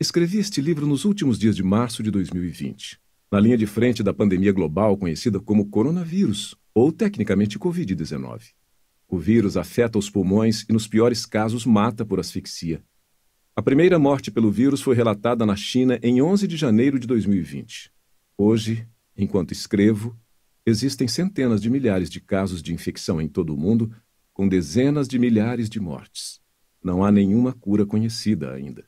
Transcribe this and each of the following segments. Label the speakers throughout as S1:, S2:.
S1: Escrevi este livro nos últimos dias de março de 2020, na linha de frente da pandemia global conhecida como coronavírus, ou tecnicamente Covid-19. O vírus afeta os pulmões e, nos piores casos, mata por asfixia. A primeira morte pelo vírus foi relatada na China em 11 de janeiro de 2020. Hoje, enquanto escrevo, existem centenas de milhares de casos de infecção em todo o mundo, com dezenas de milhares de mortes. Não há nenhuma cura conhecida ainda.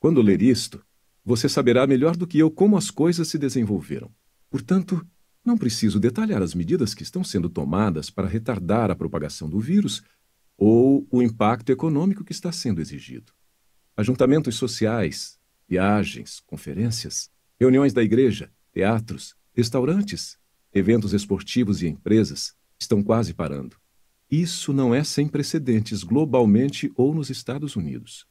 S1: Quando ler isto, você saberá melhor do que eu como as coisas se desenvolveram. Portanto, não preciso detalhar as medidas que estão sendo tomadas para retardar a propagação do vírus ou o impacto econômico que está sendo exigido. Ajuntamentos sociais, viagens, conferências, reuniões da igreja, teatros, restaurantes, eventos esportivos e empresas estão quase parando. Isso não é sem precedentes globalmente ou nos Estados Unidos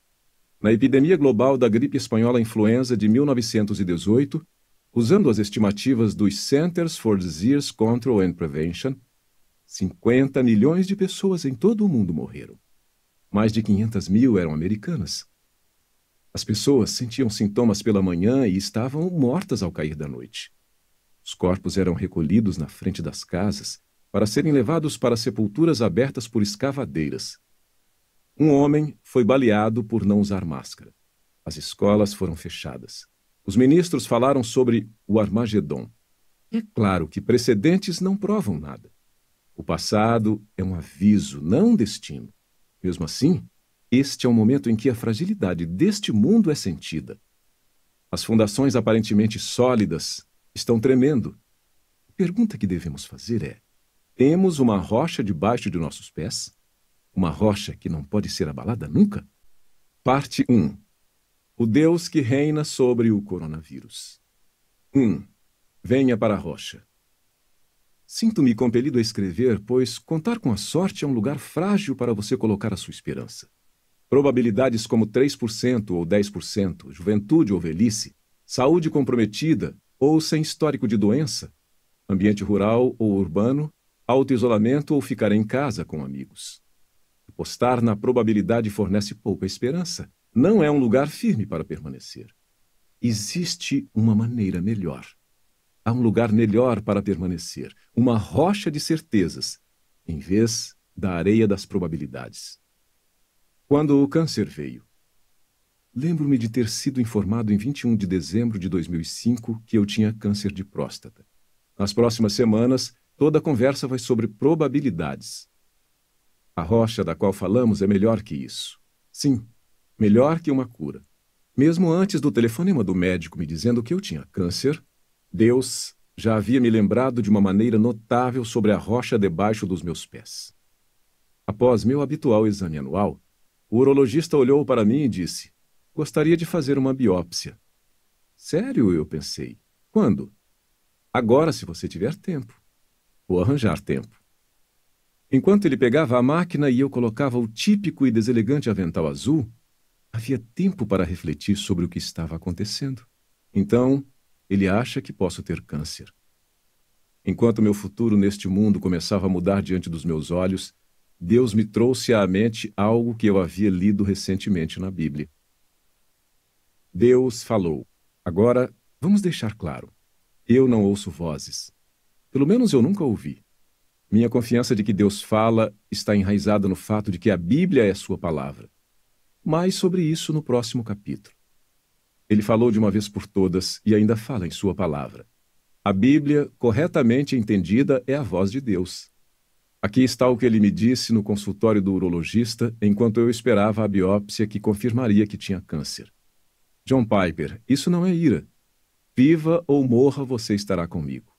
S1: na epidemia global da gripe espanhola influenza de 1918, usando as estimativas dos Centers for Disease Control and Prevention, 50 milhões de pessoas em todo o mundo morreram. Mais de 500 mil eram americanas. As pessoas sentiam sintomas pela manhã e estavam mortas ao cair da noite. Os corpos eram recolhidos na frente das casas para serem levados para sepulturas abertas por escavadeiras, um homem foi baleado por não usar máscara. As escolas foram fechadas. Os ministros falaram sobre o Armagedon. É claro que precedentes não provam nada. O passado é um aviso, não um destino. Mesmo assim, este é o momento em que a fragilidade deste mundo é sentida. As fundações aparentemente sólidas estão tremendo. A pergunta que devemos fazer é: temos uma rocha debaixo de nossos pés? uma rocha que não pode ser abalada nunca? Parte 1. O Deus que reina sobre o coronavírus. 1. Venha para a rocha. Sinto-me compelido a escrever, pois contar com a sorte é um lugar frágil para você colocar a sua esperança. Probabilidades como 3% ou 10%, juventude ou velhice, saúde comprometida ou sem histórico de doença, ambiente rural ou urbano, isolamento ou ficar em casa com amigos. Apostar na probabilidade fornece pouca esperança. Não é um lugar firme para permanecer. Existe uma maneira melhor. Há um lugar melhor para permanecer, uma rocha de certezas, em vez da areia das probabilidades. Quando o câncer veio, lembro-me de ter sido informado em 21 de dezembro de 2005 que eu tinha câncer de próstata. Nas próximas semanas, toda a conversa vai sobre probabilidades. A rocha da qual falamos é melhor que isso. Sim, melhor que uma cura. Mesmo antes do telefonema do médico me dizendo que eu tinha câncer, Deus já havia me lembrado de uma maneira notável sobre a rocha debaixo dos meus pés. Após meu habitual exame anual, o urologista olhou para mim e disse: Gostaria de fazer uma biópsia. Sério, eu pensei. Quando? Agora, se você tiver tempo. Vou arranjar tempo. Enquanto ele pegava a máquina e eu colocava o típico e deselegante avental azul, havia tempo para refletir sobre o que estava acontecendo. Então, ele acha que posso ter câncer. Enquanto meu futuro neste mundo começava a mudar diante dos meus olhos, Deus me trouxe à mente algo que eu havia lido recentemente na Bíblia. Deus falou. Agora, vamos deixar claro: eu não ouço vozes. Pelo menos eu nunca ouvi. Minha confiança de que Deus fala está enraizada no fato de que a Bíblia é a sua palavra. Mais sobre isso no próximo capítulo. Ele falou de uma vez por todas e ainda fala em sua palavra. A Bíblia, corretamente entendida, é a voz de Deus. Aqui está o que ele me disse no consultório do urologista enquanto eu esperava a biópsia que confirmaria que tinha câncer. John Piper, isso não é ira. Viva ou morra, você estará comigo.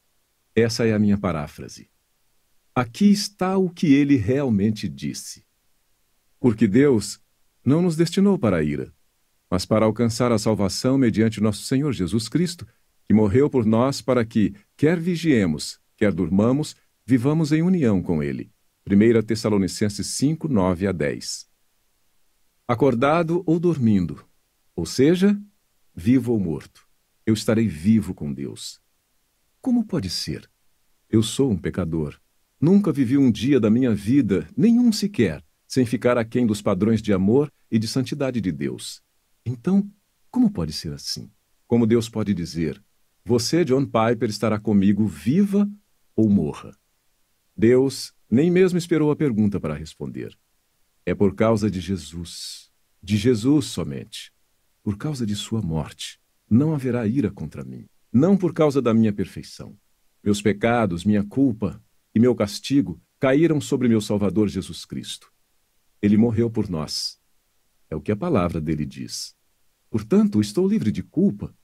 S1: Essa é a minha paráfrase. Aqui está o que ele realmente disse. Porque Deus não nos destinou para a ira, mas para alcançar a salvação mediante nosso Senhor Jesus Cristo, que morreu por nós para que, quer vigiemos, quer durmamos, vivamos em união com Ele. 1 Tessalonicenses 5, 9 a 10. Acordado ou dormindo, ou seja, vivo ou morto, eu estarei vivo com Deus. Como pode ser? Eu sou um pecador. Nunca vivi um dia da minha vida, nenhum sequer, sem ficar aquém dos padrões de amor e de santidade de Deus. Então, como pode ser assim? Como Deus pode dizer: Você, John Piper, estará comigo viva ou morra? Deus nem mesmo esperou a pergunta para responder. É por causa de Jesus, de Jesus somente. Por causa de sua morte, não haverá ira contra mim, não por causa da minha perfeição. Meus pecados, minha culpa, meu castigo caíram sobre meu Salvador Jesus Cristo. Ele morreu por nós. É o que a palavra dele diz. Portanto, estou livre de culpa,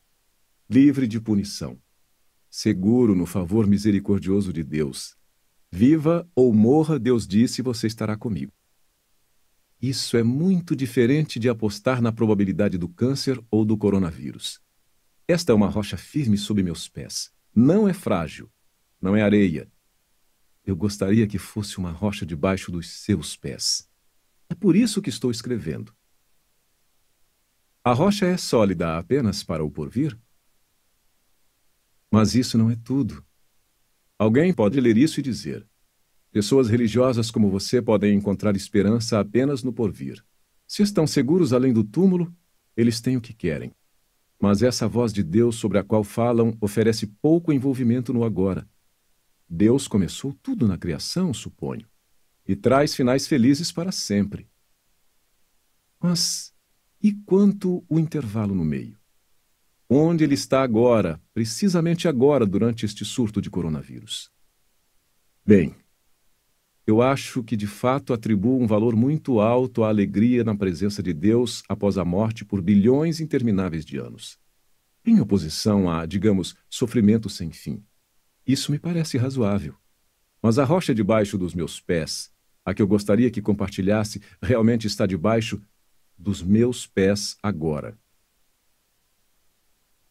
S1: livre de punição, seguro no favor misericordioso de Deus. Viva ou morra, Deus disse, você estará comigo. Isso é muito diferente de apostar na probabilidade do câncer ou do coronavírus. Esta é uma rocha firme sob meus pés. Não é frágil, não é areia, eu gostaria que fosse uma rocha debaixo dos seus pés. É por isso que estou escrevendo. A rocha é sólida apenas para o porvir? Mas isso não é tudo. Alguém pode ler isso e dizer: Pessoas religiosas como você podem encontrar esperança apenas no porvir. Se estão seguros além do túmulo, eles têm o que querem. Mas essa voz de Deus sobre a qual falam oferece pouco envolvimento no agora Deus começou tudo na criação, suponho, e traz finais felizes para sempre. Mas e quanto o intervalo no meio? Onde ele está agora, precisamente agora, durante este surto de coronavírus? Bem, eu acho que de fato atribuo um valor muito alto à alegria na presença de Deus após a morte por bilhões intermináveis de anos. Em oposição a, digamos, sofrimento sem fim isso me parece razoável. Mas a rocha debaixo dos meus pés, a que eu gostaria que compartilhasse, realmente está debaixo dos meus pés agora.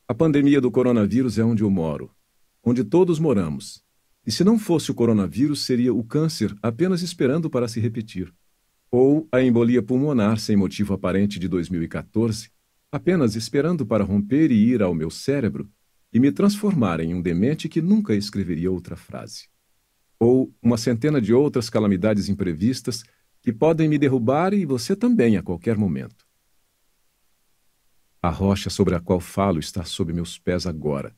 S1: A pandemia do coronavírus é onde eu moro, onde todos moramos. E se não fosse o coronavírus, seria o câncer apenas esperando para se repetir. Ou a embolia pulmonar sem motivo aparente de 2014, apenas esperando para romper e ir ao meu cérebro e me transformar em um demente que nunca escreveria outra frase. Ou uma centena de outras calamidades imprevistas que podem me derrubar e você também a qualquer momento. A rocha sobre a qual falo está sob meus pés agora.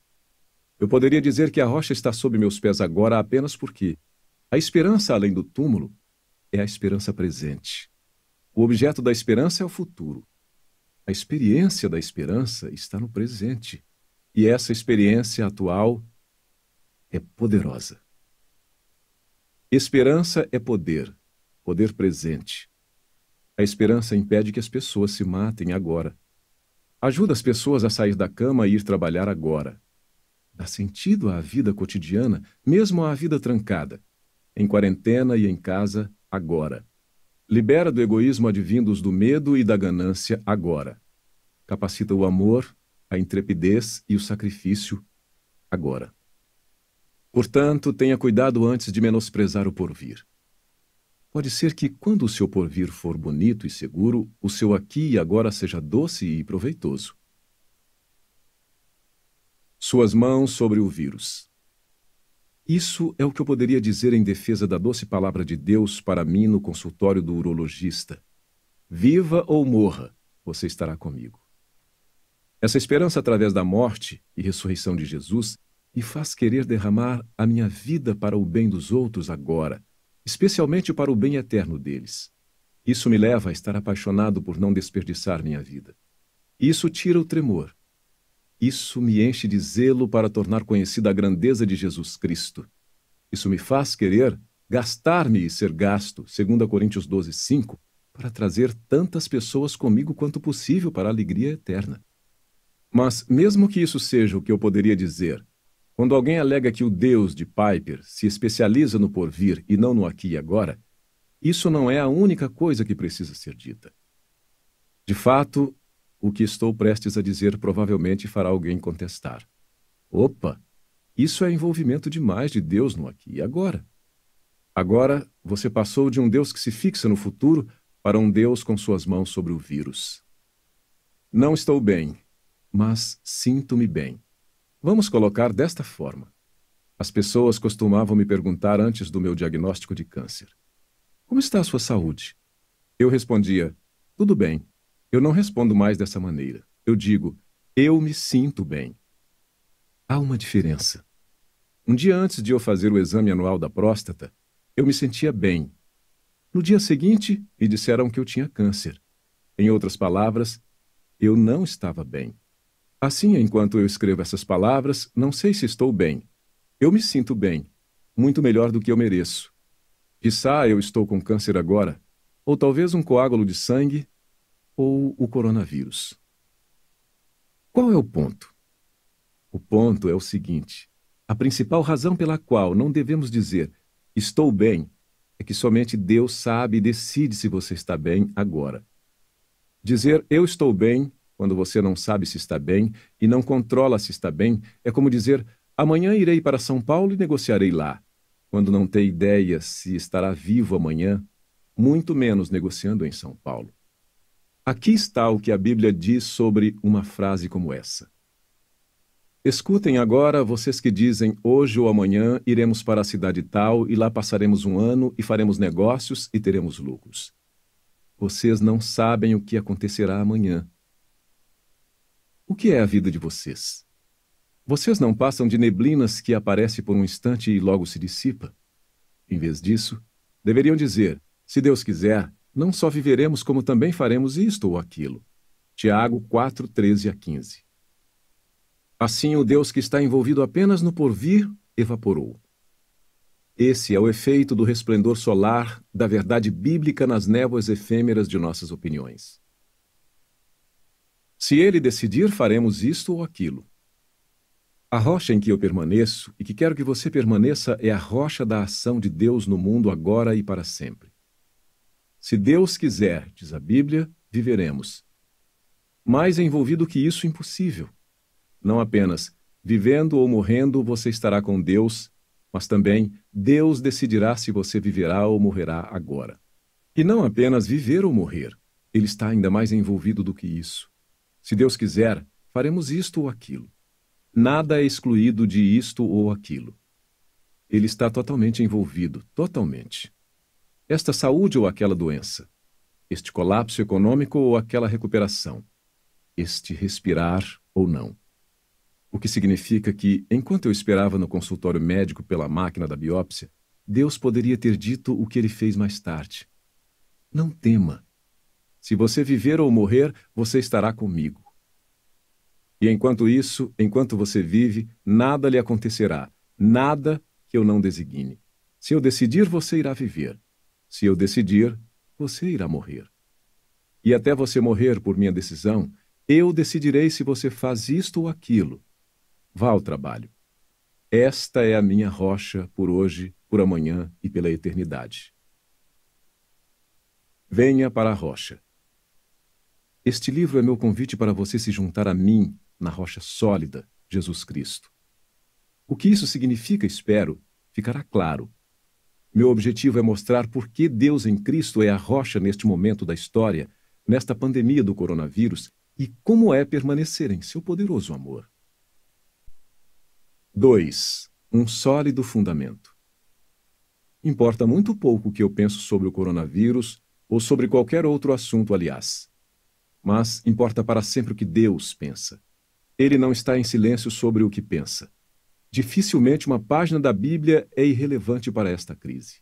S1: Eu poderia dizer que a rocha está sob meus pés agora apenas porque a esperança além do túmulo é a esperança presente. O objeto da esperança é o futuro. A experiência da esperança está no presente. E essa experiência atual é poderosa. Esperança é poder, poder presente. A esperança impede que as pessoas se matem agora. Ajuda as pessoas a sair da cama e ir trabalhar agora. Dá sentido à vida cotidiana, mesmo à vida trancada. Em quarentena e em casa, agora. Libera do egoísmo advindos do medo e da ganância agora. Capacita o amor a intrepidez e o sacrifício agora. Portanto, tenha cuidado antes de menosprezar o porvir. Pode ser que, quando o seu porvir for bonito e seguro, o seu aqui e agora seja doce e proveitoso. Suas mãos sobre o vírus. Isso é o que eu poderia dizer em defesa da doce palavra de Deus para mim no consultório do urologista. Viva ou morra, você estará comigo. Essa esperança através da morte e ressurreição de Jesus me faz querer derramar a minha vida para o bem dos outros agora, especialmente para o bem eterno deles. Isso me leva a estar apaixonado por não desperdiçar minha vida. Isso tira o tremor. Isso me enche de zelo para tornar conhecida a grandeza de Jesus Cristo. Isso me faz querer gastar-me e ser gasto, segundo Coríntios 12, 5, para trazer tantas pessoas comigo quanto possível para a alegria eterna. Mas, mesmo que isso seja o que eu poderia dizer, quando alguém alega que o Deus de Piper se especializa no porvir e não no aqui e agora, isso não é a única coisa que precisa ser dita. De fato, o que estou prestes a dizer provavelmente fará alguém contestar. Opa, isso é envolvimento demais de Deus no aqui e agora. Agora, você passou de um Deus que se fixa no futuro para um Deus com suas mãos sobre o vírus. Não estou bem, mas sinto-me bem. Vamos colocar desta forma. As pessoas costumavam me perguntar antes do meu diagnóstico de câncer: Como está a sua saúde? Eu respondia: Tudo bem. Eu não respondo mais dessa maneira. Eu digo: Eu me sinto bem. Há uma diferença. Um dia antes de eu fazer o exame anual da próstata, eu me sentia bem. No dia seguinte, me disseram que eu tinha câncer. Em outras palavras, eu não estava bem. Assim, enquanto eu escrevo essas palavras, não sei se estou bem. Eu me sinto bem, muito melhor do que eu mereço. Quizá eu estou com câncer agora, ou talvez um coágulo de sangue, ou o coronavírus. Qual é o ponto? O ponto é o seguinte: a principal razão pela qual não devemos dizer estou bem é que somente Deus sabe e decide se você está bem agora. Dizer eu estou bem quando você não sabe se está bem e não controla se está bem, é como dizer: amanhã irei para São Paulo e negociarei lá, quando não tem ideia se estará vivo amanhã, muito menos negociando em São Paulo. Aqui está o que a Bíblia diz sobre uma frase como essa. Escutem agora vocês que dizem: hoje ou amanhã iremos para a cidade tal e lá passaremos um ano e faremos negócios e teremos lucros. Vocês não sabem o que acontecerá amanhã o que é a vida de vocês? Vocês não passam de neblinas que aparece por um instante e logo se dissipa. Em vez disso, deveriam dizer: se Deus quiser, não só viveremos, como também faremos isto ou aquilo. Tiago 4, 13 a 15. Assim, o Deus que está envolvido apenas no porvir evaporou. Esse é o efeito do resplendor solar da verdade bíblica nas névoas efêmeras de nossas opiniões. Se ele decidir, faremos isto ou aquilo. A rocha em que eu permaneço e que quero que você permaneça é a rocha da ação de Deus no mundo agora e para sempre. Se Deus quiser, diz a Bíblia, viveremos. Mais envolvido que isso, impossível. Não apenas vivendo ou morrendo, você estará com Deus, mas também Deus decidirá se você viverá ou morrerá agora. E não apenas viver ou morrer, ele está ainda mais envolvido do que isso. Se Deus quiser, faremos isto ou aquilo. Nada é excluído de isto ou aquilo. Ele está totalmente envolvido, totalmente. Esta saúde ou aquela doença, este colapso econômico ou aquela recuperação, este respirar ou não. O que significa que, enquanto eu esperava no consultório médico pela máquina da biópsia, Deus poderia ter dito o que ele fez mais tarde. Não tema, se você viver ou morrer, você estará comigo. E enquanto isso, enquanto você vive, nada lhe acontecerá, nada que eu não designe. Se eu decidir, você irá viver. Se eu decidir, você irá morrer. E até você morrer por minha decisão, eu decidirei se você faz isto ou aquilo. Vá ao trabalho. Esta é a minha rocha por hoje, por amanhã e pela eternidade. Venha para a rocha. Este livro é meu convite para você se juntar a mim na rocha sólida, Jesus Cristo. O que isso significa, espero, ficará claro. Meu objetivo é mostrar por que Deus em Cristo é a rocha neste momento da história, nesta pandemia do coronavírus, e como é permanecer em seu poderoso amor. 2. Um sólido fundamento. Importa muito pouco o que eu penso sobre o coronavírus ou sobre qualquer outro assunto, aliás mas importa para sempre o que Deus pensa. Ele não está em silêncio sobre o que pensa. Dificilmente uma página da Bíblia é irrelevante para esta crise.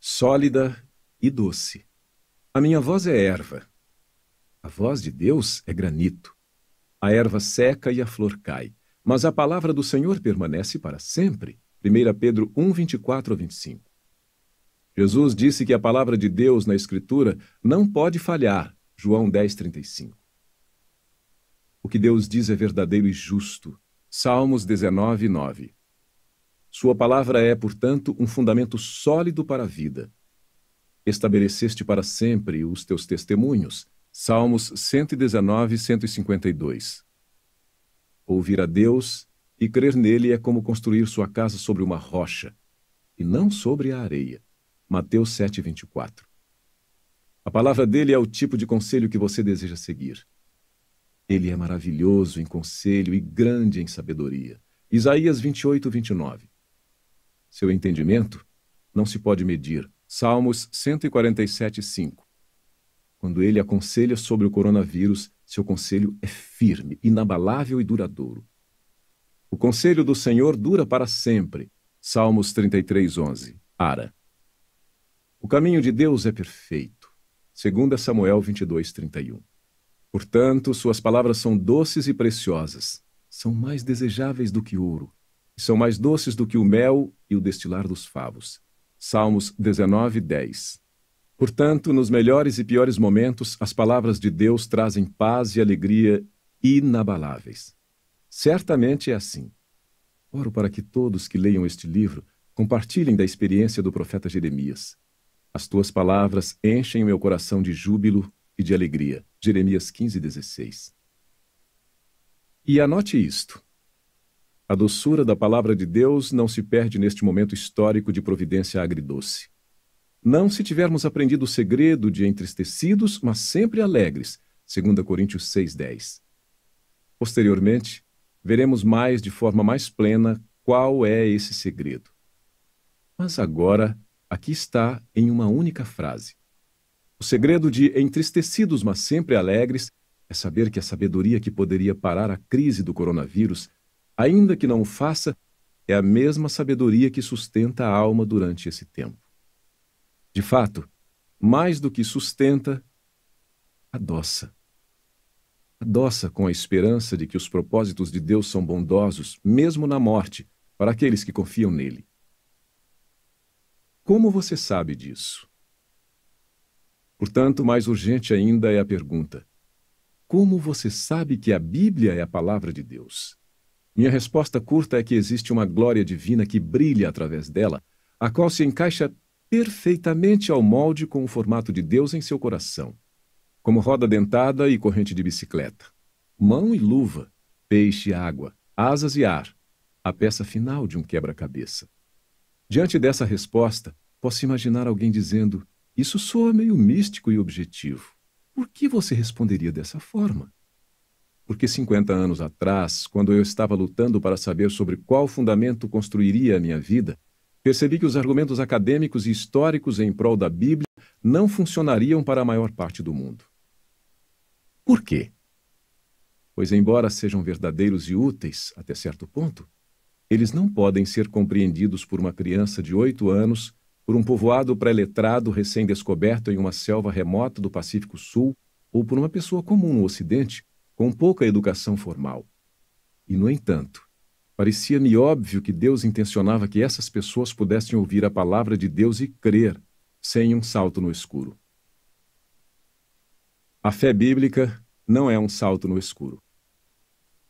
S1: Sólida e doce. A minha voz é erva. A voz de Deus é granito. A erva seca e a flor cai, mas a palavra do Senhor permanece para sempre. 1 Pedro 1, 24 a 25. Jesus disse que a palavra de Deus na Escritura não pode falhar, João 10, 35. O que Deus diz é verdadeiro e justo. Salmos 19, 9. Sua palavra é, portanto, um fundamento sólido para a vida. Estabeleceste para sempre os teus testemunhos. Salmos 119, 152. Ouvir a Deus e crer nele é como construir sua casa sobre uma rocha, e não sobre a areia. Mateus 7, 24. A palavra dele é o tipo de conselho que você deseja seguir. Ele é maravilhoso em conselho e grande em sabedoria. Isaías 28, 29. Seu entendimento não se pode medir. Salmos 147, 5. Quando ele aconselha sobre o coronavírus, seu conselho é firme, inabalável e duradouro. O conselho do Senhor dura para sempre. Salmos 33, 11. Ara. O caminho de Deus é perfeito 2 Samuel 22, 31. Portanto, suas palavras são doces e preciosas, são mais desejáveis do que ouro, e são mais doces do que o mel e o destilar dos favos. Salmos 19, 10. Portanto, nos melhores e piores momentos, as palavras de Deus trazem paz e alegria inabaláveis. Certamente é assim. Oro para que todos que leiam este livro compartilhem da experiência do profeta Jeremias as tuas palavras enchem o meu coração de júbilo e de alegria. Jeremias 15, E anote isto. A doçura da palavra de Deus não se perde neste momento histórico de providência agridoce. Não se tivermos aprendido o segredo de entristecidos, mas sempre alegres, 2 Coríntios 6,10. Posteriormente, veremos mais de forma mais plena qual é esse segredo. Mas agora aqui está em uma única frase. O segredo de entristecidos, mas sempre alegres, é saber que a sabedoria que poderia parar a crise do coronavírus, ainda que não o faça, é a mesma sabedoria que sustenta a alma durante esse tempo. De fato, mais do que sustenta, adoça. Adoça com a esperança de que os propósitos de Deus são bondosos, mesmo na morte, para aqueles que confiam nele. Como você sabe disso? Portanto, mais urgente ainda é a pergunta: Como você sabe que a Bíblia é a palavra de Deus? Minha resposta curta é que existe uma glória divina que brilha através dela, a qual se encaixa perfeitamente ao molde com o formato de Deus em seu coração, como roda dentada e corrente de bicicleta, mão e luva, peixe e água, asas e ar, a peça final de um quebra-cabeça. Diante dessa resposta, Posso imaginar alguém dizendo: Isso soa meio místico e objetivo. Por que você responderia dessa forma? Porque 50 anos atrás, quando eu estava lutando para saber sobre qual fundamento construiria a minha vida, percebi que os argumentos acadêmicos e históricos em prol da Bíblia não funcionariam para a maior parte do mundo. Por quê? Pois, embora sejam verdadeiros e úteis até certo ponto, eles não podem ser compreendidos por uma criança de oito anos por um povoado pré-letrado recém-descoberto em uma selva remota do Pacífico Sul ou por uma pessoa comum no Ocidente com pouca educação formal. E, no entanto, parecia-me óbvio que Deus intencionava que essas pessoas pudessem ouvir a palavra de Deus e crer, sem um salto no escuro. A fé bíblica não é um salto no escuro.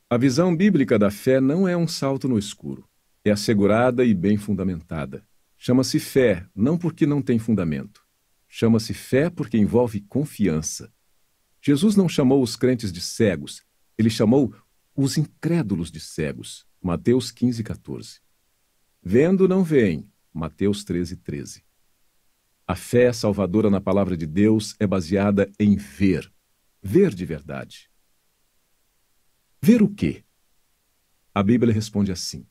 S1: A visão bíblica da fé não é um salto no escuro. É assegurada e bem fundamentada. Chama-se fé, não porque não tem fundamento. Chama-se fé porque envolve confiança. Jesus não chamou os crentes de cegos, ele chamou os incrédulos de cegos. Mateus 15, 14. Vendo não veem. Mateus 13, 13. A fé salvadora na palavra de Deus é baseada em ver. Ver de verdade. Ver o quê? A Bíblia responde assim: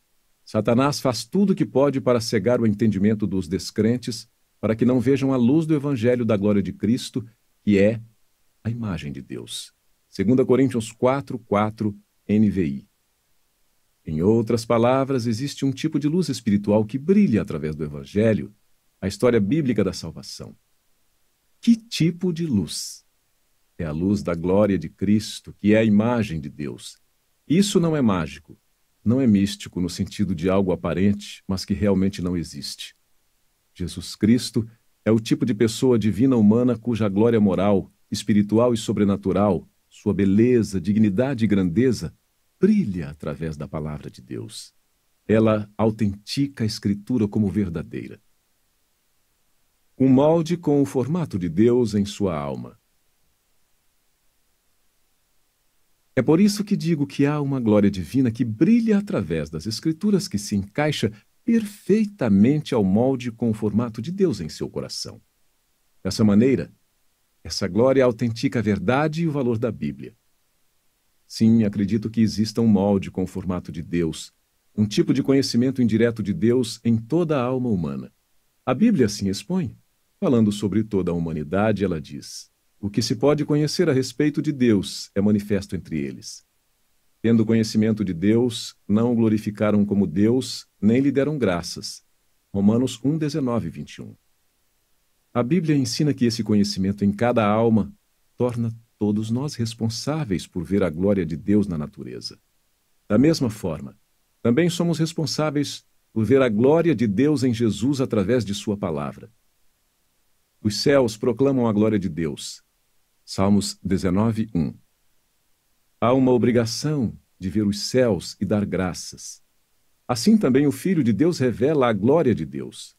S1: Satanás faz tudo o que pode para cegar o entendimento dos descrentes, para que não vejam a luz do evangelho da glória de Cristo, que é a imagem de Deus. 2 Coríntios 4, 4, NVI. Em outras palavras, existe um tipo de luz espiritual que brilha através do evangelho, a história bíblica da salvação. Que tipo de luz? É a luz da glória de Cristo, que é a imagem de Deus. Isso não é mágico, não é místico no sentido de algo aparente, mas que realmente não existe. Jesus Cristo é o tipo de pessoa divina humana cuja glória moral, espiritual e sobrenatural, sua beleza, dignidade e grandeza brilha através da palavra de Deus. Ela autentica a Escritura como verdadeira. Um molde com o formato de Deus em sua alma. É por isso que digo que há uma glória divina que brilha através das Escrituras que se encaixa perfeitamente ao molde com o formato de Deus em seu coração. Dessa maneira, essa glória autentica a verdade e o valor da Bíblia. Sim, acredito que exista um molde com o formato de Deus, um tipo de conhecimento indireto de Deus em toda a alma humana. A Bíblia assim expõe. Falando sobre toda a humanidade, ela diz: o que se pode conhecer a respeito de Deus é manifesto entre eles. Tendo conhecimento de Deus, não o glorificaram como Deus, nem lhe deram graças. Romanos 1, 19 21. A Bíblia ensina que esse conhecimento em cada alma torna todos nós responsáveis por ver a glória de Deus na natureza. Da mesma forma, também somos responsáveis por ver a glória de Deus em Jesus através de Sua palavra. Os céus proclamam a glória de Deus, Salmos 19, 1. Há uma obrigação de ver os céus e dar graças. Assim também o Filho de Deus revela a glória de Deus.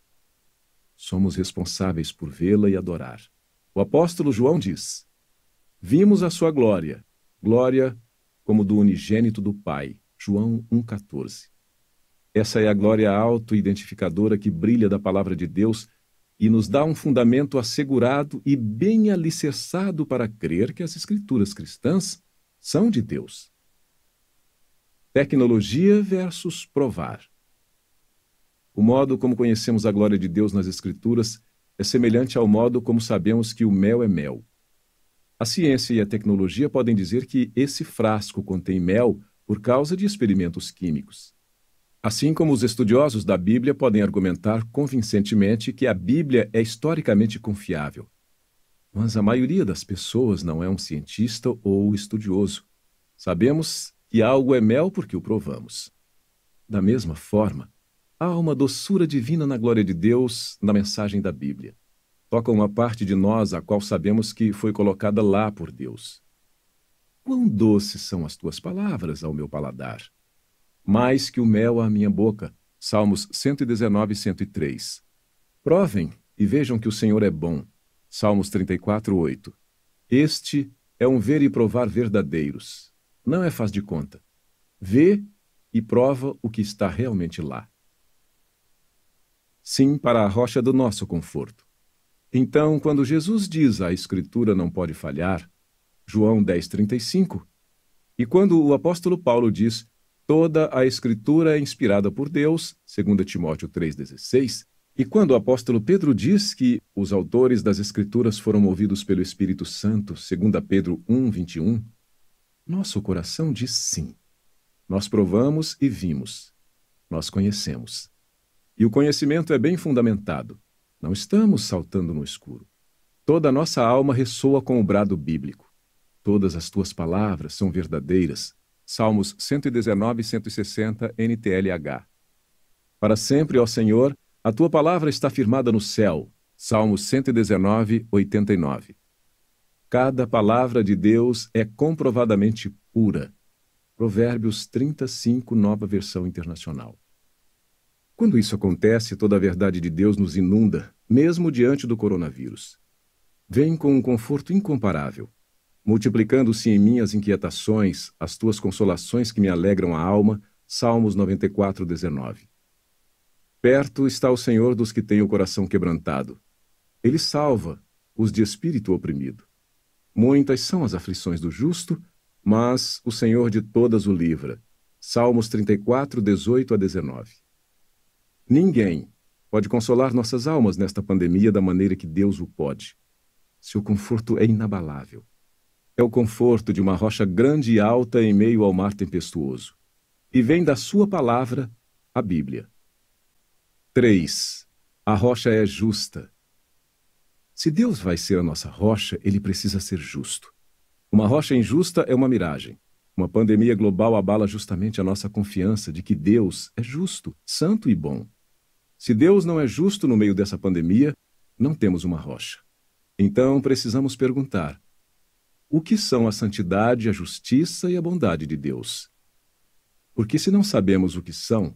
S1: Somos responsáveis por vê-la e adorar. O apóstolo João diz: Vimos a sua glória, glória como do unigênito do Pai. João 1,14. Essa é a glória auto-identificadora que brilha da palavra de Deus e nos dá um fundamento assegurado e bem alicerçado para crer que as escrituras cristãs são de Deus. Tecnologia versus provar. O modo como conhecemos a glória de Deus nas Escrituras é semelhante ao modo como sabemos que o mel é mel. A ciência e a tecnologia podem dizer que esse frasco contém mel por causa de experimentos químicos. Assim como os estudiosos da Bíblia podem argumentar convincentemente que a Bíblia é historicamente confiável, mas a maioria das pessoas não é um cientista ou estudioso. Sabemos que algo é mel porque o provamos. Da mesma forma, há uma doçura divina na glória de Deus na mensagem da Bíblia. Toca uma parte de nós a qual sabemos que foi colocada lá por Deus. Quão doces são as tuas palavras ao meu paladar! mais que o mel à minha boca. Salmos 119, 103. Provem e vejam que o Senhor é bom. Salmos 34, 8. Este é um ver e provar verdadeiros. Não é faz de conta. Vê e prova o que está realmente lá. Sim, para a rocha do nosso conforto. Então, quando Jesus diz a Escritura não pode falhar, João 10,35, e quando o apóstolo Paulo diz Toda a escritura é inspirada por Deus, segundo Timóteo 3:16. E quando o apóstolo Pedro diz que os autores das escrituras foram movidos pelo Espírito Santo, segundo Pedro 1:21, nosso coração diz sim. Nós provamos e vimos. Nós conhecemos. E o conhecimento é bem fundamentado. Não estamos saltando no escuro. Toda a nossa alma ressoa com o brado bíblico. Todas as tuas palavras são verdadeiras. Salmos 119, 160, NTLH. Para sempre, ó Senhor, a tua palavra está firmada no céu. Salmos 119, 89. Cada palavra de Deus é comprovadamente pura. Provérbios 35, nova versão internacional. Quando isso acontece, toda a verdade de Deus nos inunda, mesmo diante do coronavírus. Vem com um conforto incomparável multiplicando-se em mim as inquietações, as tuas consolações que me alegram a alma. Salmos 94, 19. Perto está o Senhor dos que têm o coração quebrantado. Ele salva os de espírito oprimido. Muitas são as aflições do justo, mas o Senhor de todas o livra. Salmos 34, 18 a 19. Ninguém pode consolar nossas almas nesta pandemia da maneira que Deus o pode. Seu conforto é inabalável. É o conforto de uma rocha grande e alta em meio ao mar tempestuoso. E vem da sua palavra, a Bíblia. 3. A rocha é justa. Se Deus vai ser a nossa rocha, ele precisa ser justo. Uma rocha injusta é uma miragem. Uma pandemia global abala justamente a nossa confiança de que Deus é justo, santo e bom. Se Deus não é justo no meio dessa pandemia, não temos uma rocha. Então precisamos perguntar: o que são a santidade, a justiça e a bondade de Deus. Porque se não sabemos o que são,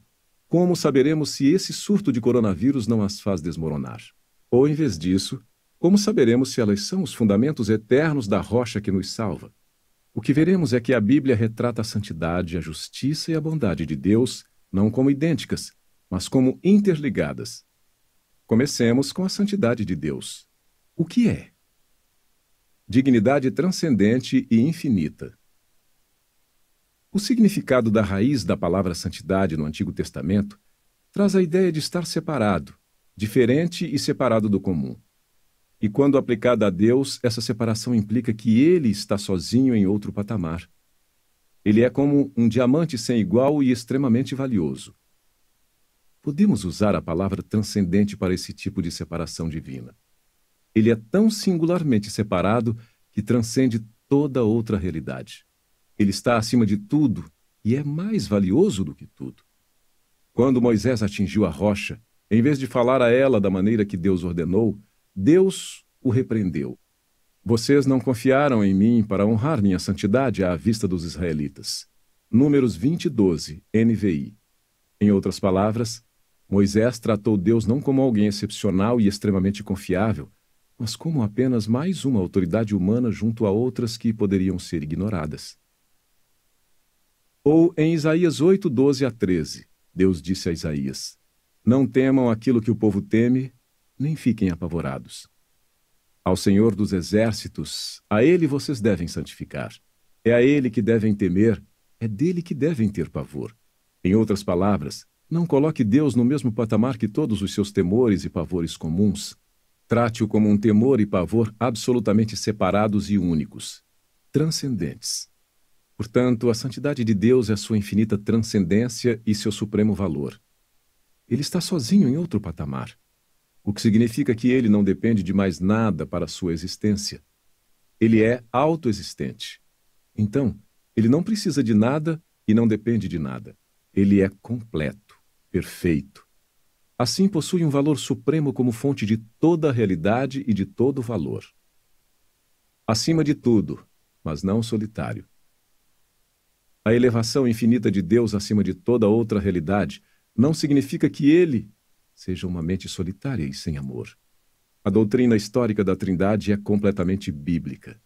S1: como saberemos se esse surto de coronavírus não as faz desmoronar? Ou, em vez disso, como saberemos se elas são os fundamentos eternos da rocha que nos salva? O que veremos é que a Bíblia retrata a santidade, a justiça e a bondade de Deus não como idênticas, mas como interligadas. Comecemos com a santidade de Deus. O que é? dignidade transcendente e infinita. O significado da raiz da palavra santidade no Antigo Testamento traz a ideia de estar separado, diferente e separado do comum. E quando aplicada a Deus, essa separação implica que ele está sozinho em outro patamar. Ele é como um diamante sem igual e extremamente valioso. Podemos usar a palavra transcendente para esse tipo de separação divina ele é tão singularmente separado que transcende toda outra realidade. Ele está acima de tudo e é mais valioso do que tudo. Quando Moisés atingiu a rocha, em vez de falar a ela da maneira que Deus ordenou, Deus o repreendeu. Vocês não confiaram em mim para honrar minha santidade à vista dos israelitas. Números 20 12, NVI. Em outras palavras, Moisés tratou Deus não como alguém excepcional e extremamente confiável, mas como apenas mais uma autoridade humana junto a outras que poderiam ser ignoradas. Ou em Isaías 8, 12 a 13, Deus disse a Isaías: Não temam aquilo que o povo teme, nem fiquem apavorados. Ao Senhor dos exércitos, a Ele vocês devem santificar. É a Ele que devem temer, é dele que devem ter pavor. Em outras palavras, não coloque Deus no mesmo patamar que todos os seus temores e pavores comuns Trate-o como um temor e pavor absolutamente separados e únicos, transcendentes. Portanto, a santidade de Deus é a sua infinita transcendência e seu supremo valor. Ele está sozinho em outro patamar, o que significa que ele não depende de mais nada para sua existência. Ele é autoexistente. Então, ele não precisa de nada e não depende de nada. Ele é completo, perfeito, Assim possui um valor supremo como fonte de toda a realidade e de todo valor. Acima de tudo, mas não solitário. A elevação infinita de Deus acima de toda outra realidade não significa que ele seja uma mente solitária e sem amor. A doutrina histórica da Trindade é completamente bíblica.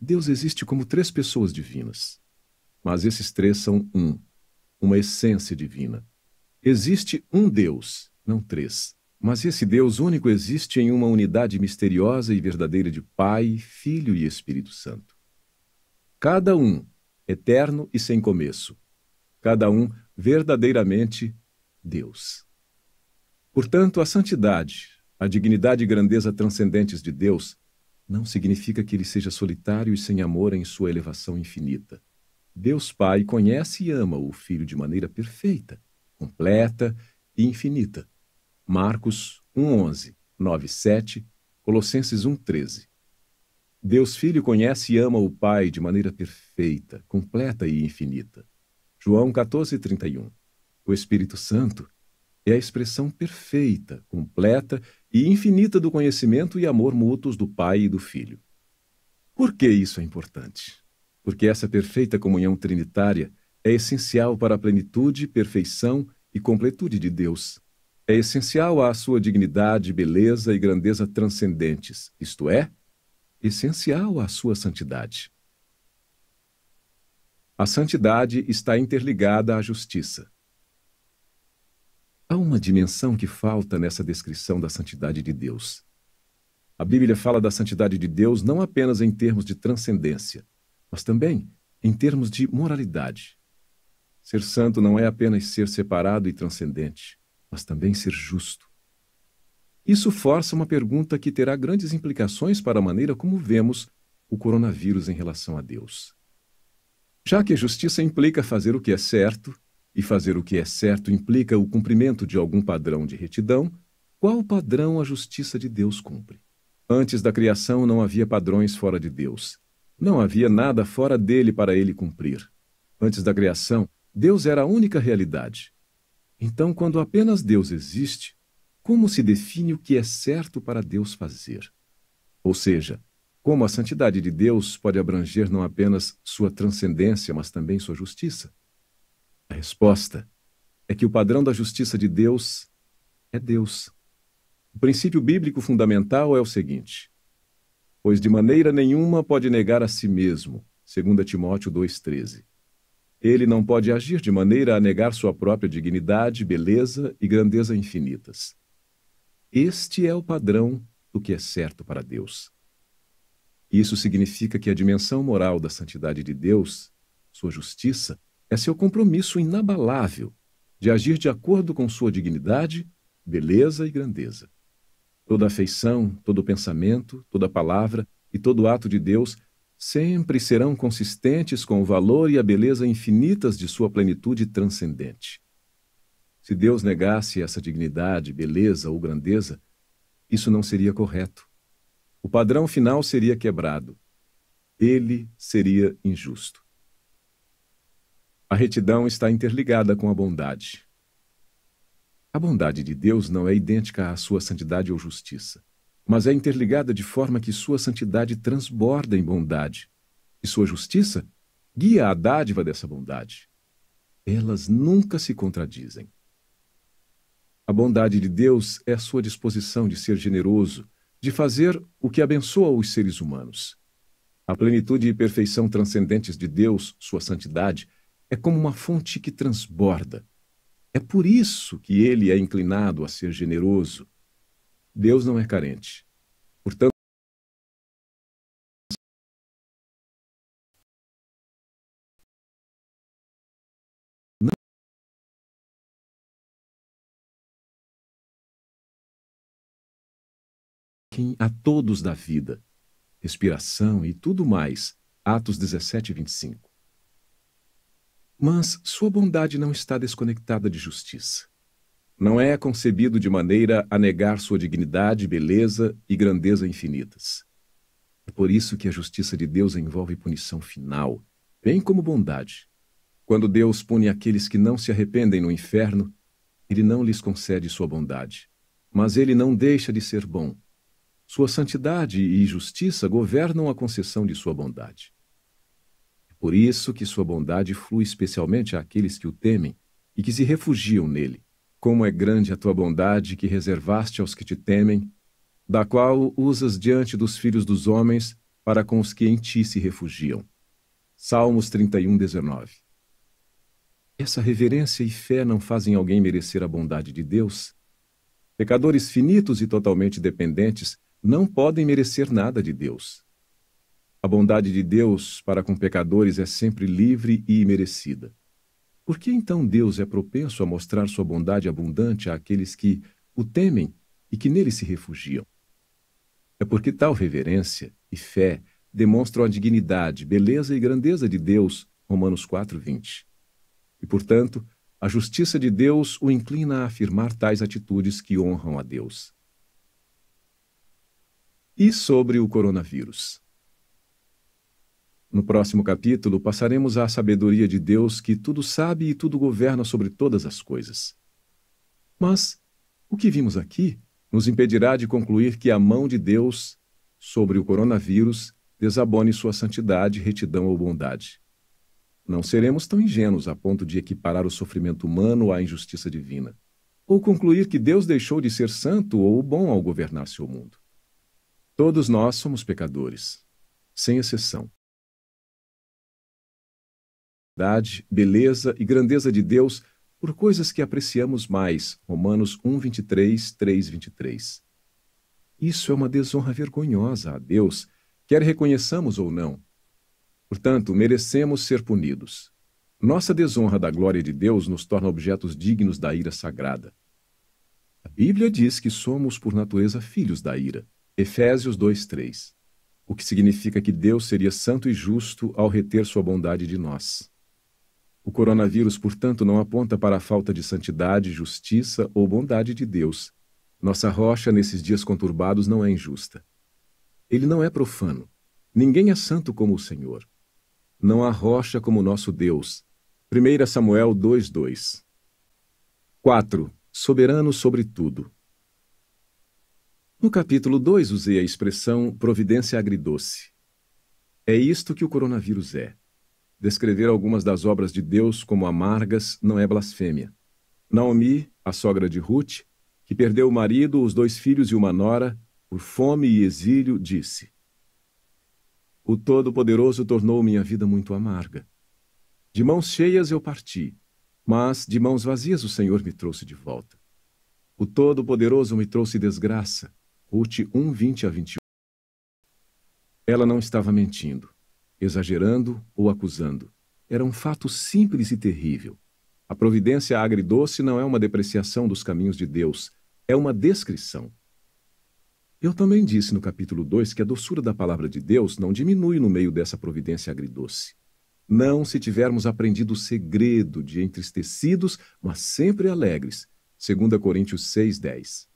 S1: Deus existe como três pessoas divinas, mas esses três são um, uma essência divina. Existe um Deus não três. Mas esse Deus único existe em uma unidade misteriosa e verdadeira de Pai, Filho e Espírito Santo. Cada um, eterno e sem começo. Cada um, verdadeiramente, Deus. Portanto, a santidade, a dignidade e grandeza transcendentes de Deus não significa que ele seja solitário e sem amor em sua elevação infinita. Deus Pai conhece e ama o Filho de maneira perfeita, completa e infinita. Marcos 1:11, 9:7, Colossenses 1:13. Deus Filho conhece e ama o Pai de maneira perfeita, completa e infinita. João 14:31. O Espírito Santo é a expressão perfeita, completa e infinita do conhecimento e amor mútuos do Pai e do Filho. Por que isso é importante? Porque essa perfeita comunhão trinitária é essencial para a plenitude, perfeição e completude de Deus é essencial à sua dignidade, beleza e grandeza transcendentes, isto é, essencial à sua santidade. A santidade está interligada à justiça. Há uma dimensão que falta nessa descrição da santidade de Deus. A Bíblia fala da santidade de Deus não apenas em termos de transcendência, mas também em termos de moralidade. Ser santo não é apenas ser separado e transcendente mas também ser justo. Isso força uma pergunta que terá grandes implicações para a maneira como vemos o coronavírus em relação a Deus. Já que justiça implica fazer o que é certo, e fazer o que é certo implica o cumprimento de algum padrão de retidão, qual padrão a justiça de Deus cumpre? Antes da criação não havia padrões fora de Deus. Não havia nada fora dele para ele cumprir. Antes da criação, Deus era a única realidade. Então, quando apenas Deus existe, como se define o que é certo para Deus fazer? Ou seja, como a santidade de Deus pode abranger não apenas sua transcendência, mas também sua justiça? A resposta é que o padrão da justiça de Deus é Deus. O princípio bíblico fundamental é o seguinte: Pois de maneira nenhuma pode negar a si mesmo, segundo Timóteo 2:13. Ele não pode agir de maneira a negar sua própria dignidade, beleza e grandeza infinitas. Este é o padrão do que é certo para Deus. Isso significa que a dimensão moral da santidade de Deus, sua justiça, é seu compromisso inabalável de agir de acordo com sua dignidade, beleza e grandeza. Toda afeição, todo pensamento, toda palavra e todo ato de Deus sempre serão consistentes com o valor e a beleza infinitas de sua plenitude transcendente. Se Deus negasse essa dignidade, beleza ou grandeza, isso não seria correto. O padrão final seria quebrado. Ele seria injusto. A retidão está interligada com a bondade. A bondade de Deus não é idêntica à sua santidade ou justiça mas é interligada de forma que sua santidade transborda em bondade, e sua justiça guia a dádiva dessa bondade. Elas nunca se contradizem. A bondade de Deus é a sua disposição de ser generoso, de fazer o que abençoa os seres humanos. A plenitude e perfeição transcendentes de Deus, sua santidade, é como uma fonte que transborda. É por isso que ele é inclinado a ser generoso, Deus não é carente. Portanto, a todos da vida, respiração e tudo mais. Atos 17, 25. Mas sua bondade não está desconectada de justiça não é concebido de maneira a negar sua dignidade, beleza e grandeza infinitas. É por isso que a justiça de Deus envolve punição final, bem como bondade. Quando Deus pune aqueles que não se arrependem no inferno, ele não lhes concede sua bondade. Mas ele não deixa de ser bom. Sua santidade e justiça governam a concessão de sua bondade. É por isso que sua bondade flui especialmente àqueles que o temem e que se refugiam nele. Como é grande a tua bondade que reservaste aos que te temem, da qual usas diante dos filhos dos homens para com os que em ti se refugiam. Salmos 31, 19. Essa reverência e fé não fazem alguém merecer a bondade de Deus? Pecadores finitos e totalmente dependentes não podem merecer nada de Deus. A bondade de Deus para com pecadores é sempre livre e imerecida. Por que então Deus é propenso a mostrar sua bondade abundante àqueles que o temem e que nele se refugiam? É porque tal reverência e fé demonstram a dignidade, beleza e grandeza de Deus, Romanos 4:20. E portanto, a justiça de Deus o inclina a afirmar tais atitudes que honram a Deus. E sobre o coronavírus? No próximo capítulo, passaremos à sabedoria de Deus que tudo sabe e tudo governa sobre todas as coisas. Mas o que vimos aqui nos impedirá de concluir que a mão de Deus sobre o coronavírus desabone sua santidade, retidão ou bondade. Não seremos tão ingênuos a ponto de equiparar o sofrimento humano à injustiça divina, ou concluir que Deus deixou de ser santo ou bom ao governar seu mundo. Todos nós somos pecadores, sem exceção verdade, beleza e grandeza de Deus por coisas que apreciamos mais. Romanos 1, 23, 3, 23. Isso é uma desonra vergonhosa a Deus, quer reconheçamos ou não. Portanto, merecemos ser punidos. Nossa desonra da glória de Deus nos torna objetos dignos da ira sagrada. A Bíblia diz que somos por natureza filhos da ira. Efésios 2:3. O que significa que Deus seria santo e justo ao reter sua bondade de nós. O coronavírus, portanto, não aponta para a falta de santidade, justiça ou bondade de Deus. Nossa rocha nesses dias conturbados não é injusta. Ele não é profano. Ninguém é santo como o Senhor. Não há rocha como nosso Deus. 1 Samuel 2:2. 4. Soberano sobre tudo. No capítulo 2 usei a expressão providência agridoce. É isto que o coronavírus é Descrever algumas das obras de Deus como amargas não é blasfêmia. Naomi, a sogra de Ruth, que perdeu o marido, os dois filhos e uma nora, por fome e exílio, disse: O Todo-Poderoso tornou minha vida muito amarga. De mãos cheias eu parti, mas de mãos vazias o Senhor me trouxe de volta. O Todo-Poderoso me trouxe desgraça. Ruth 1, 20 a 21. Ela não estava mentindo exagerando ou acusando. Era um fato simples e terrível. A providência agridoce não é uma depreciação dos caminhos de Deus, é uma descrição. Eu também disse no capítulo 2 que a doçura da palavra de Deus não diminui no meio dessa providência agridoce. Não se tivermos aprendido o segredo de entristecidos, mas sempre alegres. 2 Coríntios 6,10.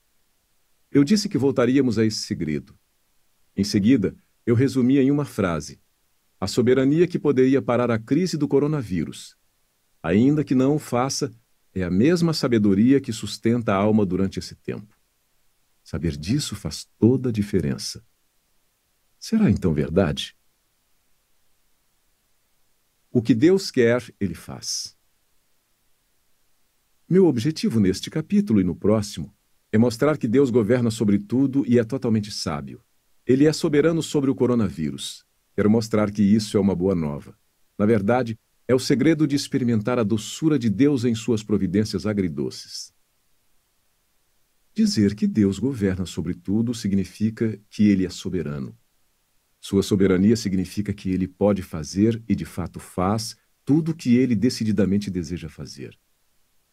S1: Eu disse que voltaríamos a esse segredo. Em seguida, eu resumia em uma frase: a soberania que poderia parar a crise do coronavírus. Ainda que não o faça, é a mesma sabedoria que sustenta a alma durante esse tempo. Saber disso faz toda a diferença. Será então verdade? O que Deus quer, Ele faz. Meu objetivo neste capítulo e no próximo é mostrar que Deus governa sobre tudo e é totalmente sábio. Ele é soberano sobre o coronavírus. Quero mostrar que isso é uma boa nova. Na verdade, é o segredo de experimentar a doçura de Deus em suas providências agridoces. Dizer que Deus governa sobre tudo significa que ele é soberano. Sua soberania significa que ele pode fazer e de fato faz tudo o que ele decididamente deseja fazer.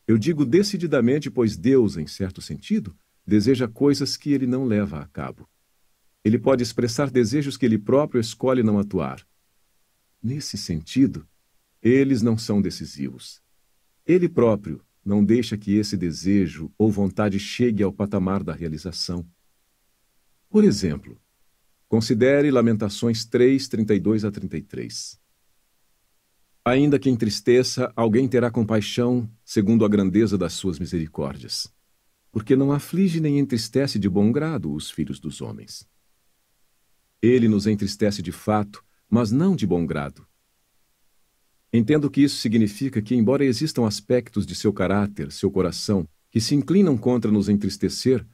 S1: Eu digo decididamente, pois Deus, em certo sentido, deseja coisas que ele não leva a cabo. Ele pode expressar desejos que ele próprio escolhe não atuar. Nesse sentido, eles não são decisivos. Ele próprio não deixa que esse desejo ou vontade chegue ao patamar da realização. Por exemplo, considere Lamentações 3, 32 a 33. Ainda que entristeça, alguém terá compaixão, segundo a grandeza das suas misericórdias, porque não aflige nem entristece de bom grado os filhos dos homens. Ele nos entristece de fato, mas não de bom grado. Entendo que isso significa que, embora existam aspectos de seu caráter, seu coração, que se inclinam contra nos entristecer,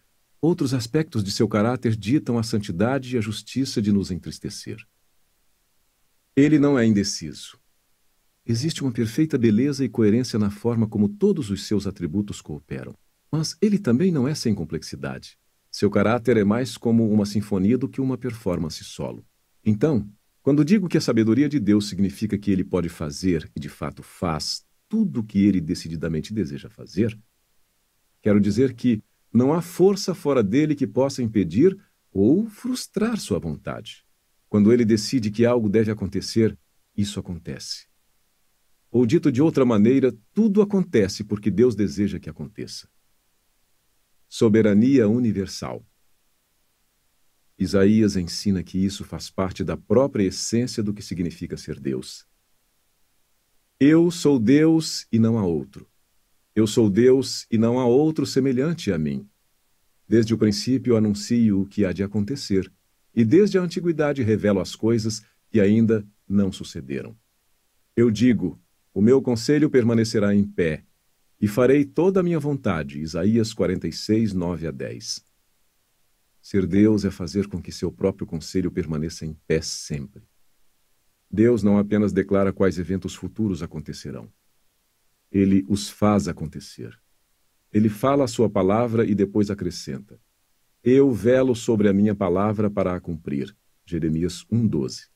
S1: outros aspectos de seu caráter ditam a santidade e a justiça de nos entristecer. Ele não é indeciso. Existe uma perfeita beleza e coerência na forma como todos os seus atributos cooperam, mas ele também não é sem complexidade. Seu caráter é mais como uma sinfonia do que uma performance solo. Então, quando digo que a sabedoria de Deus significa que ele pode fazer, e de fato faz, tudo o que ele decididamente deseja fazer, quero dizer que não há força fora dele que possa impedir ou frustrar sua vontade. Quando ele decide que algo deve acontecer, isso acontece. Ou dito de outra maneira, tudo acontece porque Deus deseja que aconteça soberania universal. Isaías ensina que isso faz parte da própria essência do que significa ser Deus. Eu sou Deus e não há outro. Eu sou Deus e não há outro semelhante a mim. Desde o princípio anuncio o que há de acontecer, e desde a antiguidade revelo as coisas que ainda não sucederam. Eu digo: o meu conselho permanecerá em pé, e farei toda a minha vontade. Isaías 46, 9 a 10. Ser Deus é fazer com que seu próprio conselho permaneça em pé sempre. Deus não apenas declara quais eventos futuros acontecerão. Ele os faz acontecer. Ele fala a sua palavra e depois acrescenta: Eu velo sobre a minha palavra para a cumprir. Jeremias 1:12.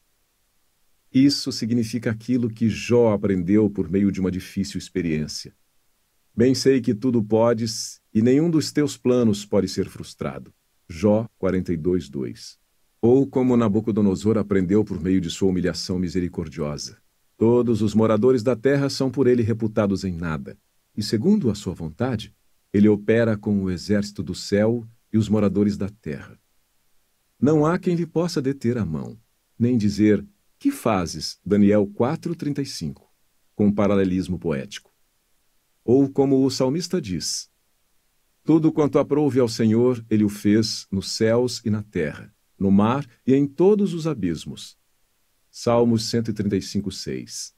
S1: Isso significa aquilo que Jó aprendeu por meio de uma difícil experiência. Bem sei que tudo podes e nenhum dos teus planos pode ser frustrado. Jó 42:2. Ou como Nabucodonosor aprendeu por meio de sua humilhação misericordiosa. Todos os moradores da terra são por ele reputados em nada, e segundo a sua vontade, ele opera com o exército do céu e os moradores da terra. Não há quem lhe possa deter a mão, nem dizer: "Que fazes?" Daniel 4:35, com um paralelismo poético. Ou como o salmista diz: Tudo quanto aprouve ao Senhor, ele o fez nos céus e na terra, no mar e em todos os abismos. Salmos 135, 6.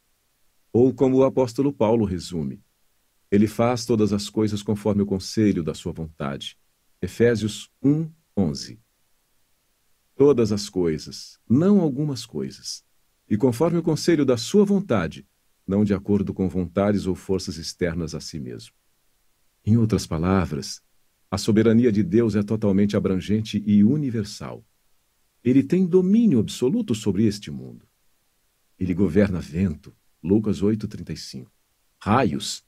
S1: Ou como o apóstolo Paulo resume: Ele faz todas as coisas conforme o conselho da sua vontade. Efésios 1, 11. Todas as coisas, não algumas coisas. E conforme o conselho da sua vontade, não de acordo com vontades ou forças externas a si mesmo. Em outras palavras, a soberania de Deus é totalmente abrangente e universal. Ele tem domínio absoluto sobre este mundo. Ele governa vento, Lucas 8:35. Raios,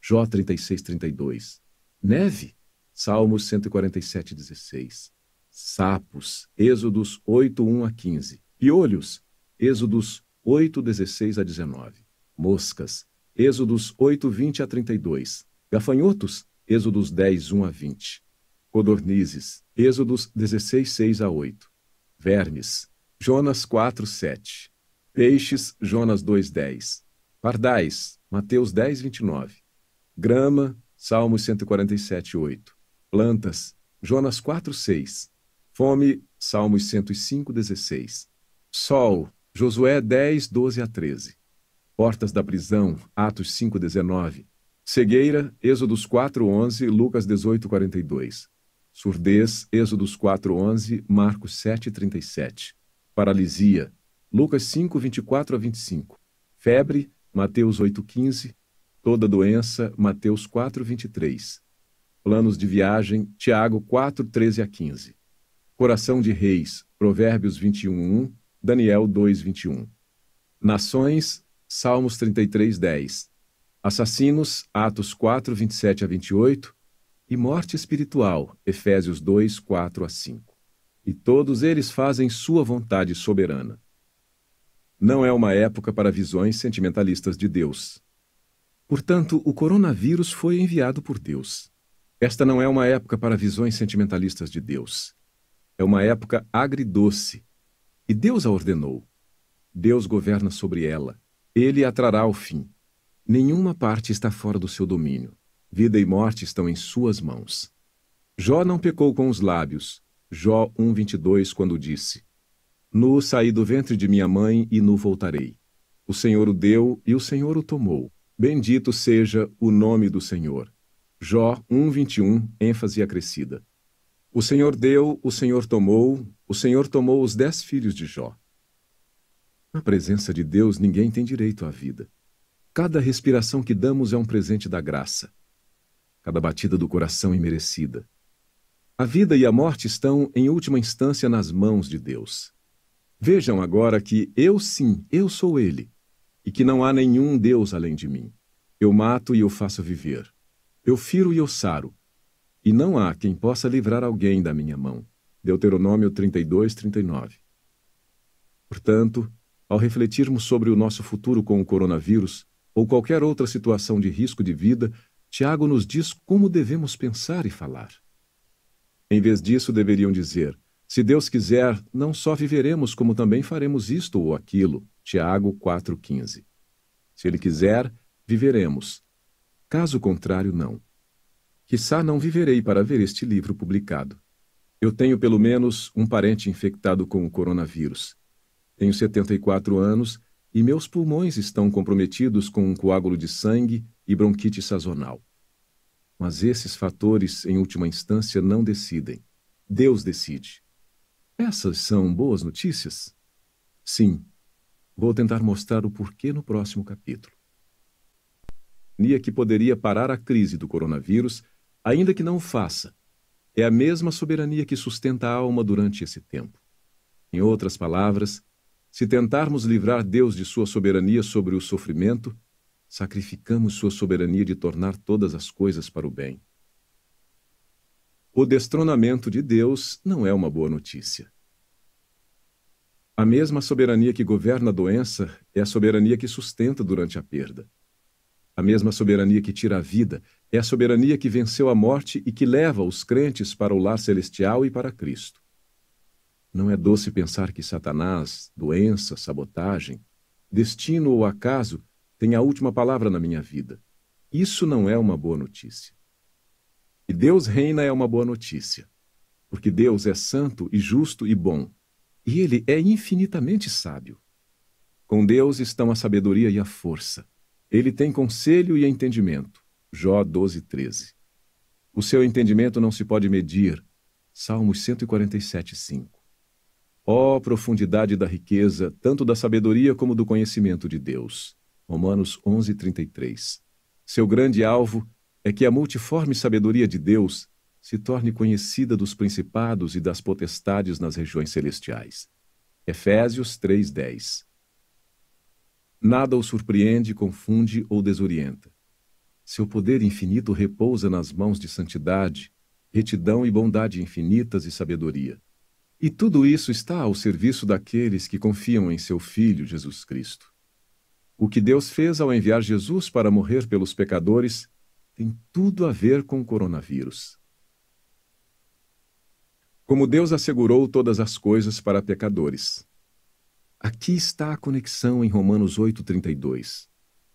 S1: Jó 36:32. Neve, Salmos 147:16. Sapos, Êxodos 8:1 a 15. Piolhos, Êxodos 8:16 a 19 moscas, Êxodos 8, 20 a 32, gafanhotos, Êxodos 10, 1 a 20, codornizes, Êxodos 16, 6 a 8, vermes, Jonas 4, 7, peixes, Jonas 2, 10, pardais, Mateus 10, 29, grama, Salmos 147, 8, plantas, Jonas 4, 6, fome, Salmos 105, 16, sol, Josué 10, 12 a 13. Portas da Prisão, Atos 5,19. Cegueira, Êxodos 4,11, Lucas 18,42. Surdez, Êxodos 4,11, Marcos 7,37. Paralisia, Lucas 5:24 a 25. Febre, Mateus 8:15. Toda doença, Mateus 4:23. Planos de viagem, Tiago 4:13 a 15. Coração de Reis, Provérbios 21:1, Daniel 2:21. Nações, Salmos 33, 10. Assassinos, Atos 4, 27 a 28. E morte espiritual, Efésios 2, 4 a 5. E todos eles fazem sua vontade soberana. Não é uma época para visões sentimentalistas de Deus. Portanto, o coronavírus foi enviado por Deus. Esta não é uma época para visões sentimentalistas de Deus. É uma época agridoce. E Deus a ordenou. Deus governa sobre ela. Ele atrará o fim. Nenhuma parte está fora do seu domínio. Vida e morte estão em suas mãos. Jó não pecou com os lábios. Jó 1:22 quando disse: Nu saí do ventre de minha mãe e nu voltarei. O Senhor o deu e o Senhor o tomou. Bendito seja o nome do Senhor. Jó 1:21 ênfase acrescida. O Senhor deu, o Senhor tomou, o Senhor tomou os dez filhos de Jó. Na presença de Deus, ninguém tem direito à vida. Cada respiração que damos é um presente da graça. Cada batida do coração é merecida. A vida e a morte estão, em última instância, nas mãos de Deus. Vejam agora que eu sim, eu sou Ele, e que não há nenhum Deus além de mim. Eu mato e eu faço viver. Eu firo e eu saro. E não há quem possa livrar alguém da minha mão. Deuteronômio 32, 39. Portanto, ao refletirmos sobre o nosso futuro com o coronavírus ou qualquer outra situação de risco de vida, Tiago nos diz como devemos pensar e falar. Em vez disso, deveriam dizer: Se Deus quiser, não só viveremos, como também faremos isto ou aquilo. Tiago 4,15. Se Ele quiser, viveremos. Caso contrário, não. Quissá não viverei para ver este livro publicado. Eu tenho pelo menos um parente infectado com o coronavírus. Tenho 74 anos e meus pulmões estão comprometidos com um coágulo de sangue e bronquite sazonal. Mas esses fatores, em última instância, não decidem. Deus decide. Essas são boas notícias? Sim. Vou tentar mostrar o porquê no próximo capítulo. Nia que poderia parar a crise do coronavírus, ainda que não o faça. É a mesma soberania que sustenta a alma durante esse tempo. Em outras palavras, se tentarmos livrar Deus de sua soberania sobre o sofrimento, sacrificamos sua soberania de tornar todas as coisas para o bem. O destronamento de Deus não é uma boa notícia. A mesma soberania que governa a doença é a soberania que sustenta durante a perda. A mesma soberania que tira a vida é a soberania que venceu a morte e que leva os crentes para o lar celestial e para Cristo. Não é doce pensar que Satanás, doença, sabotagem, destino ou acaso tem a última palavra na minha vida. Isso não é uma boa notícia. E Deus reina é uma boa notícia, porque Deus é santo e justo e bom, e ele é infinitamente sábio. Com Deus estão a sabedoria e a força. Ele tem conselho e entendimento. Jó 12, 13. O seu entendimento não se pode medir. Salmos 147, 5. Ó oh, profundidade da riqueza, tanto da sabedoria como do conhecimento de Deus. Romanos 11:33. Seu grande alvo é que a multiforme sabedoria de Deus se torne conhecida dos principados e das potestades nas regiões celestiais. Efésios 3:10. Nada o surpreende, confunde ou desorienta. Seu poder infinito repousa nas mãos de santidade, retidão e bondade infinitas e sabedoria. E tudo isso está ao serviço daqueles que confiam em seu Filho Jesus Cristo. O que Deus fez ao enviar Jesus para morrer pelos pecadores tem tudo a ver com o coronavírus. Como Deus assegurou todas as coisas para pecadores. Aqui está a conexão em Romanos 8,32.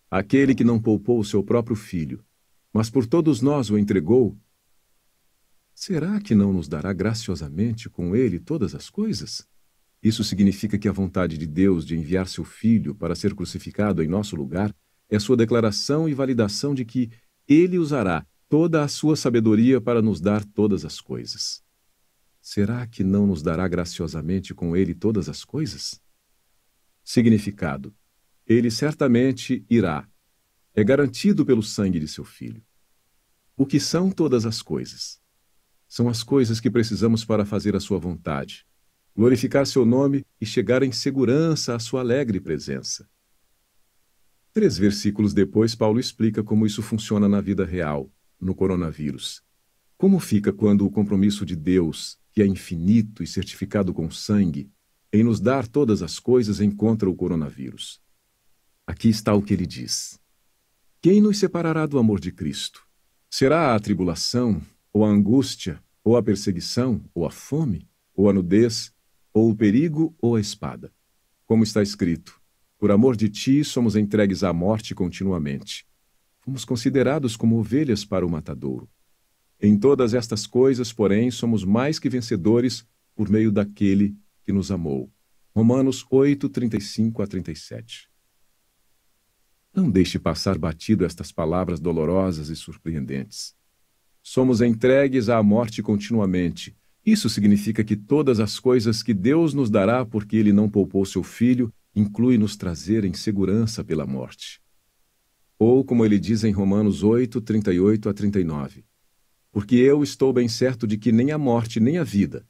S1: Aquele que não poupou o seu próprio filho, mas por todos nós o entregou, será que não nos dará graciosamente com ele todas as coisas? Isso significa que a vontade de Deus de enviar seu Filho para ser crucificado em nosso lugar é sua declaração e validação de que ele usará toda a sua sabedoria para nos dar todas as coisas. Será que não nos dará graciosamente com ele todas as coisas? Significado: Ele certamente irá. É garantido pelo sangue de seu filho. O que são todas as coisas? são as coisas que precisamos para fazer a Sua vontade, glorificar Seu nome e chegar em segurança à Sua alegre presença. Três versículos depois, Paulo explica como isso funciona na vida real, no coronavírus. Como fica quando o compromisso de Deus, que é infinito e certificado com sangue, em nos dar todas as coisas encontra o coronavírus? Aqui está o que ele diz: Quem nos separará do amor de Cristo? Será a tribulação, ou a angústia, ou a perseguição, ou a fome, ou a nudez, ou o perigo, ou a espada. Como está escrito: Por amor de ti somos entregues à morte continuamente. Fomos considerados como ovelhas para o matadouro. Em todas estas coisas, porém, somos mais que vencedores por meio daquele que nos amou. Romanos 8, 35 a 37. Não deixe passar batido estas palavras dolorosas e surpreendentes. Somos entregues à morte continuamente. Isso significa que todas as coisas que Deus nos dará porque ele não poupou seu filho, inclui nos trazer em segurança pela morte. Ou, como ele diz em Romanos 8, 38 a 39, Porque eu estou bem certo de que nem a morte nem a vida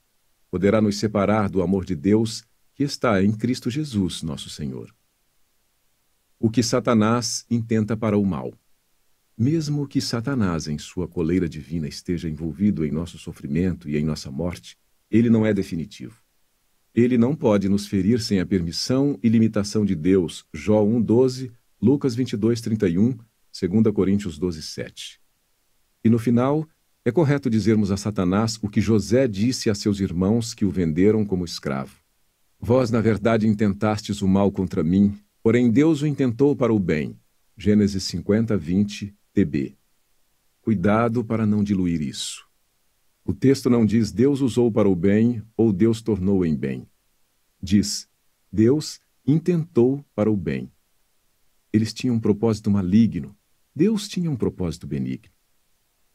S1: poderá nos separar do amor de Deus que está em Cristo Jesus, nosso Senhor. O que Satanás intenta para o mal. Mesmo que Satanás, em sua coleira divina, esteja envolvido em nosso sofrimento e em nossa morte, ele não é definitivo. Ele não pode nos ferir sem a permissão e limitação de Deus. Jó 1:12, Lucas 22:31, 2 Coríntios 12:7. E no final, é correto dizermos a Satanás o que José disse a seus irmãos que o venderam como escravo. Vós, na verdade, intentastes o mal contra mim, porém Deus o intentou para o bem. Gênesis 50, 20 TB. Cuidado para não diluir isso. O texto não diz Deus usou para o bem ou Deus tornou em bem. Diz Deus intentou para o bem. Eles tinham um propósito maligno, Deus tinha um propósito benigno.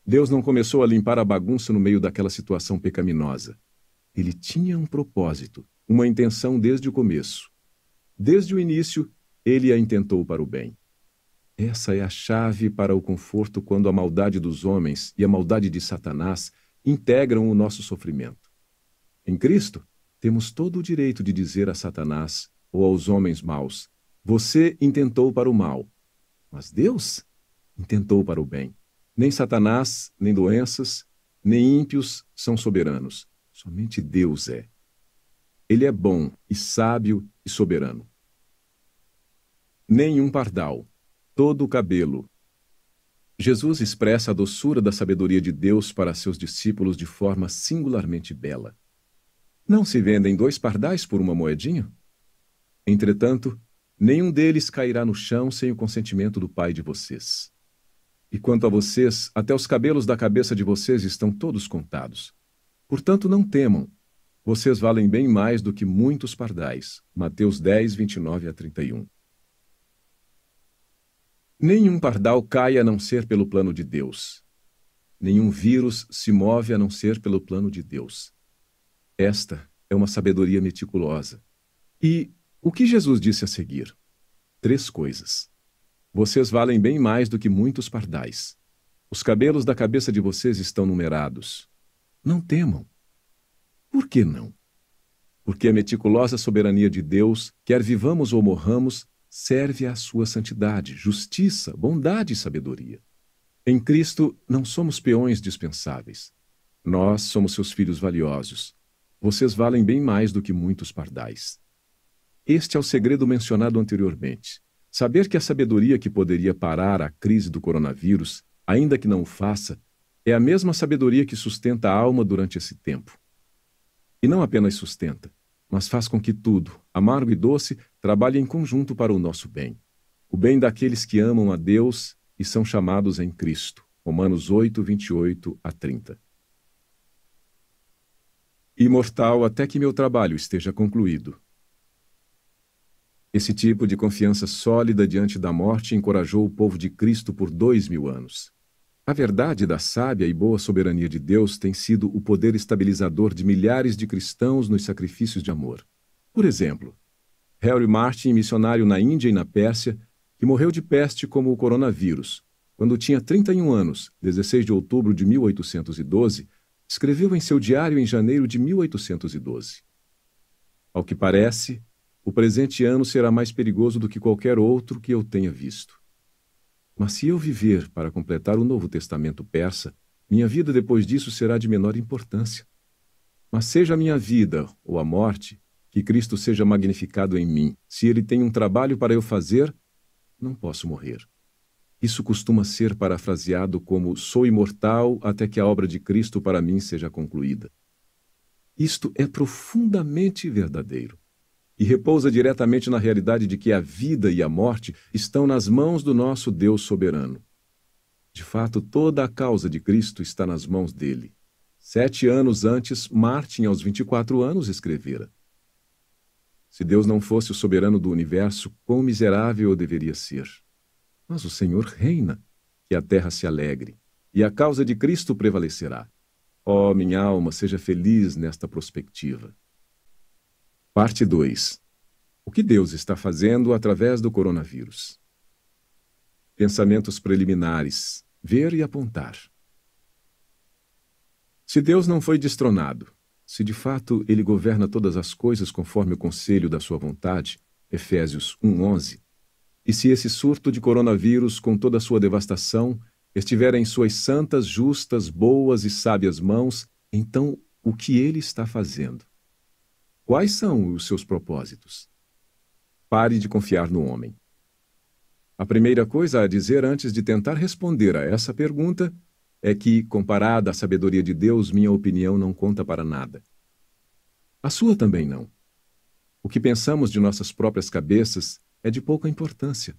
S1: Deus não começou a limpar a bagunça no meio daquela situação pecaminosa. Ele tinha um propósito, uma intenção desde o começo. Desde o início, ele a intentou para o bem. Essa é a chave para o conforto quando a maldade dos homens e a maldade de Satanás integram o nosso sofrimento. Em Cristo, temos todo o direito de dizer a Satanás ou aos homens maus: Você intentou para o mal, mas Deus intentou para o bem. Nem Satanás, nem doenças, nem ímpios são soberanos. Somente Deus é. Ele é bom e sábio e soberano. Nenhum pardal, todo o cabelo. Jesus expressa a doçura da sabedoria de Deus para seus discípulos de forma singularmente bela. Não se vendem dois pardais por uma moedinha? Entretanto, nenhum deles cairá no chão sem o consentimento do Pai de vocês. E quanto a vocês, até os cabelos da cabeça de vocês estão todos contados. Portanto, não temam. Vocês valem bem mais do que muitos pardais. Mateus 10, 29 a 31. Nenhum pardal cai a não ser pelo plano de Deus. Nenhum vírus se move a não ser pelo plano de Deus. Esta é uma sabedoria meticulosa. E o que Jesus disse a seguir? Três coisas. Vocês valem bem mais do que muitos pardais. Os cabelos da cabeça de vocês estão numerados. Não temam. Por que não? Porque a meticulosa soberania de Deus, quer vivamos ou morramos, serve à sua santidade, justiça, bondade e sabedoria. Em Cristo não somos peões dispensáveis. Nós somos seus filhos valiosos. Vocês valem bem mais do que muitos pardais. Este é o segredo mencionado anteriormente. Saber que a sabedoria que poderia parar a crise do coronavírus, ainda que não o faça, é a mesma sabedoria que sustenta a alma durante esse tempo. E não apenas sustenta, mas faz com que tudo, amargo e doce, trabalha em conjunto para o nosso bem, o bem daqueles que amam a Deus e são chamados em Cristo. Romanos 8, 28 a 30. Imortal até que meu trabalho esteja concluído. Esse tipo de confiança sólida diante da morte encorajou o povo de Cristo por dois mil anos. A verdade da sábia e boa soberania de Deus tem sido o poder estabilizador de milhares de cristãos nos sacrifícios de amor. Por exemplo, Harry Martin, missionário na Índia e na Pérsia, que morreu de peste como o coronavírus, quando tinha 31 anos, 16 de outubro de 1812, escreveu em seu diário em janeiro de 1812. Ao que parece, o presente ano será mais perigoso do que qualquer outro que eu tenha visto. Mas se eu viver para completar o Novo Testamento persa, minha vida depois disso será de menor importância. Mas seja a minha vida ou a morte, que Cristo seja magnificado em mim. Se ele tem um trabalho para eu fazer, não posso morrer. Isso costuma ser parafraseado como sou imortal até que a obra de Cristo para mim seja concluída. Isto é profundamente verdadeiro e repousa diretamente na realidade de que a vida e a morte estão nas mãos do nosso Deus soberano. De fato, toda a causa de Cristo está nas mãos dele. Sete anos antes, Martin, aos 24 anos, escrevera: se Deus não fosse o soberano do universo, quão miserável eu deveria ser. Mas o Senhor reina, que a terra se alegre, e a causa de Cristo prevalecerá. Ó oh, minha alma, seja feliz nesta prospectiva. Parte 2 O que Deus está fazendo através do coronavírus? Pensamentos preliminares: ver e apontar. Se Deus não foi destronado, se de fato ele governa todas as coisas conforme o conselho da sua vontade, Efésios 1:11, e se esse surto de coronavírus, com toda a sua devastação, estiver em suas santas, justas, boas e sábias mãos, então o que ele está fazendo? Quais são os seus propósitos? Pare de confiar no homem. A primeira coisa a dizer antes de tentar responder a essa pergunta é que, comparada à sabedoria de Deus, minha opinião não conta para nada. A sua também não. O que pensamos de nossas próprias cabeças é de pouca importância.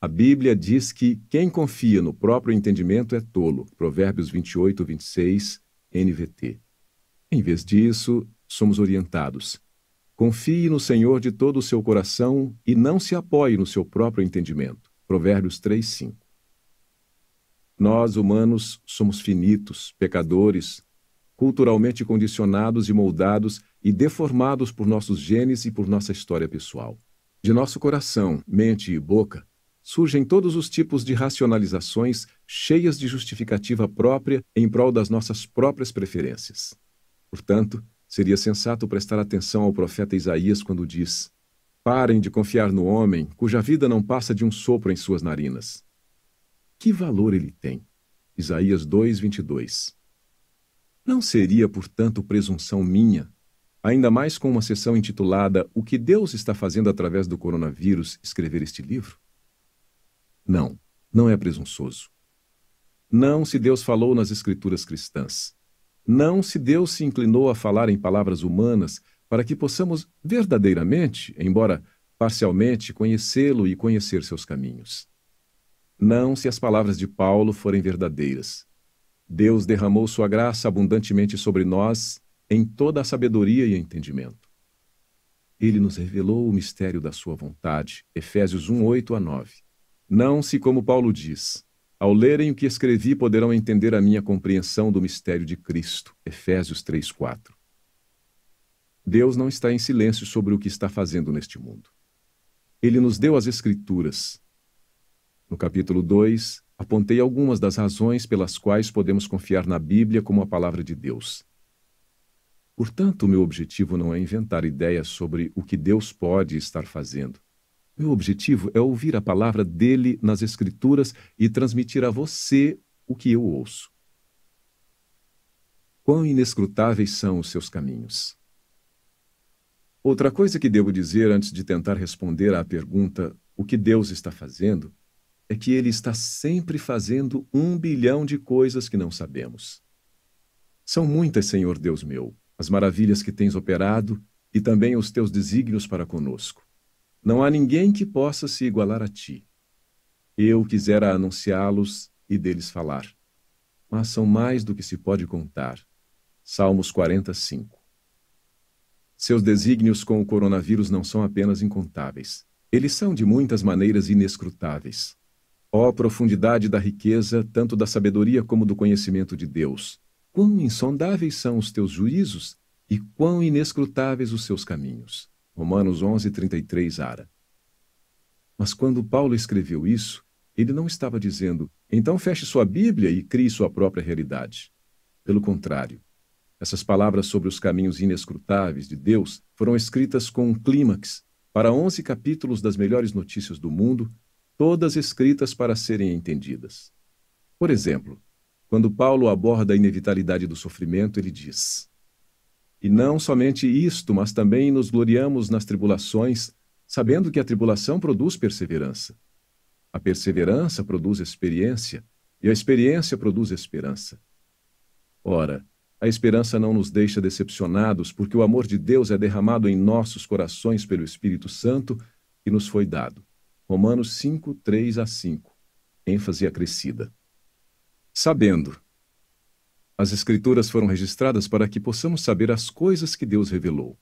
S1: A Bíblia diz que quem confia no próprio entendimento é tolo. Provérbios 28, 26, NVT. Em vez disso, somos orientados. Confie no Senhor de todo o seu coração e não se apoie no seu próprio entendimento. Provérbios 3, 5. Nós, humanos, somos finitos, pecadores, culturalmente condicionados e moldados e deformados por nossos genes e por nossa história pessoal. De nosso coração, mente e boca surgem todos os tipos de racionalizações cheias de justificativa própria em prol das nossas próprias preferências. Portanto, seria sensato prestar atenção ao profeta Isaías quando diz: Parem de confiar no homem cuja vida não passa de um sopro em suas narinas que valor ele tem? Isaías 2:22. Não seria, portanto, presunção minha, ainda mais com uma sessão intitulada O que Deus está fazendo através do coronavírus, escrever este livro? Não, não é presunçoso. Não se Deus falou nas escrituras cristãs. Não se Deus se inclinou a falar em palavras humanas para que possamos verdadeiramente, embora parcialmente, conhecê-lo e conhecer seus caminhos. Não se as palavras de Paulo forem verdadeiras. Deus derramou sua graça abundantemente sobre nós em toda a sabedoria e entendimento. Ele nos revelou o mistério da sua vontade. Efésios 1:8 a 9. Não se, como Paulo diz, ao lerem o que escrevi poderão entender a minha compreensão do mistério de Cristo. Efésios 3:4 Deus não está em silêncio sobre o que está fazendo neste mundo. Ele nos deu as Escrituras, no capítulo 2, apontei algumas das razões pelas quais podemos confiar na Bíblia como a palavra de Deus. Portanto, meu objetivo não é inventar ideias sobre o que Deus pode estar fazendo. Meu objetivo é ouvir a palavra dele nas Escrituras e transmitir a você o que eu ouço. Quão inescrutáveis são os seus caminhos! Outra coisa que devo dizer antes de tentar responder à pergunta o que Deus está fazendo é que Ele está sempre fazendo um bilhão de coisas que não sabemos. São muitas, Senhor Deus meu, as maravilhas que tens operado e também os teus desígnios para conosco. Não há ninguém que possa se igualar a ti. Eu quisera anunciá-los e deles falar, mas são mais do que se pode contar. Salmos 45. Seus desígnios com o coronavírus não são apenas incontáveis. Eles são de muitas maneiras inescrutáveis. Ó oh, profundidade da riqueza, tanto da sabedoria como do conhecimento de Deus! Quão insondáveis são os teus juízos e quão inescrutáveis os seus caminhos! Romanos 11:33 Ara. Mas quando Paulo escreveu isso, ele não estava dizendo: "Então feche sua Bíblia e crie sua própria realidade". Pelo contrário, essas palavras sobre os caminhos inescrutáveis de Deus foram escritas com um clímax para 11 capítulos das melhores notícias do mundo todas escritas para serem entendidas. Por exemplo, quando Paulo aborda a inevitabilidade do sofrimento, ele diz: E não somente isto, mas também nos gloriamos nas tribulações, sabendo que a tribulação produz perseverança. A perseverança produz experiência, e a experiência produz esperança. Ora, a esperança não nos deixa decepcionados, porque o amor de Deus é derramado em nossos corações pelo Espírito Santo que nos foi dado. Romanos 5, 3 a 5. ênfase acrescida. Sabendo. As Escrituras foram registradas para que possamos saber as coisas que Deus revelou,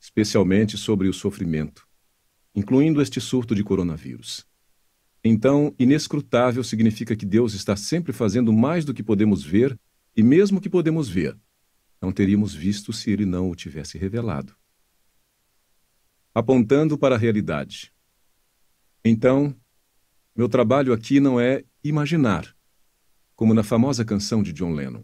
S1: especialmente sobre o sofrimento, incluindo este surto de coronavírus. Então, inescrutável significa que Deus está sempre fazendo mais do que podemos ver, e mesmo que podemos ver, não teríamos visto se ele não o tivesse revelado. Apontando para a realidade. Então, meu trabalho aqui não é imaginar, como na famosa canção de John Lennon.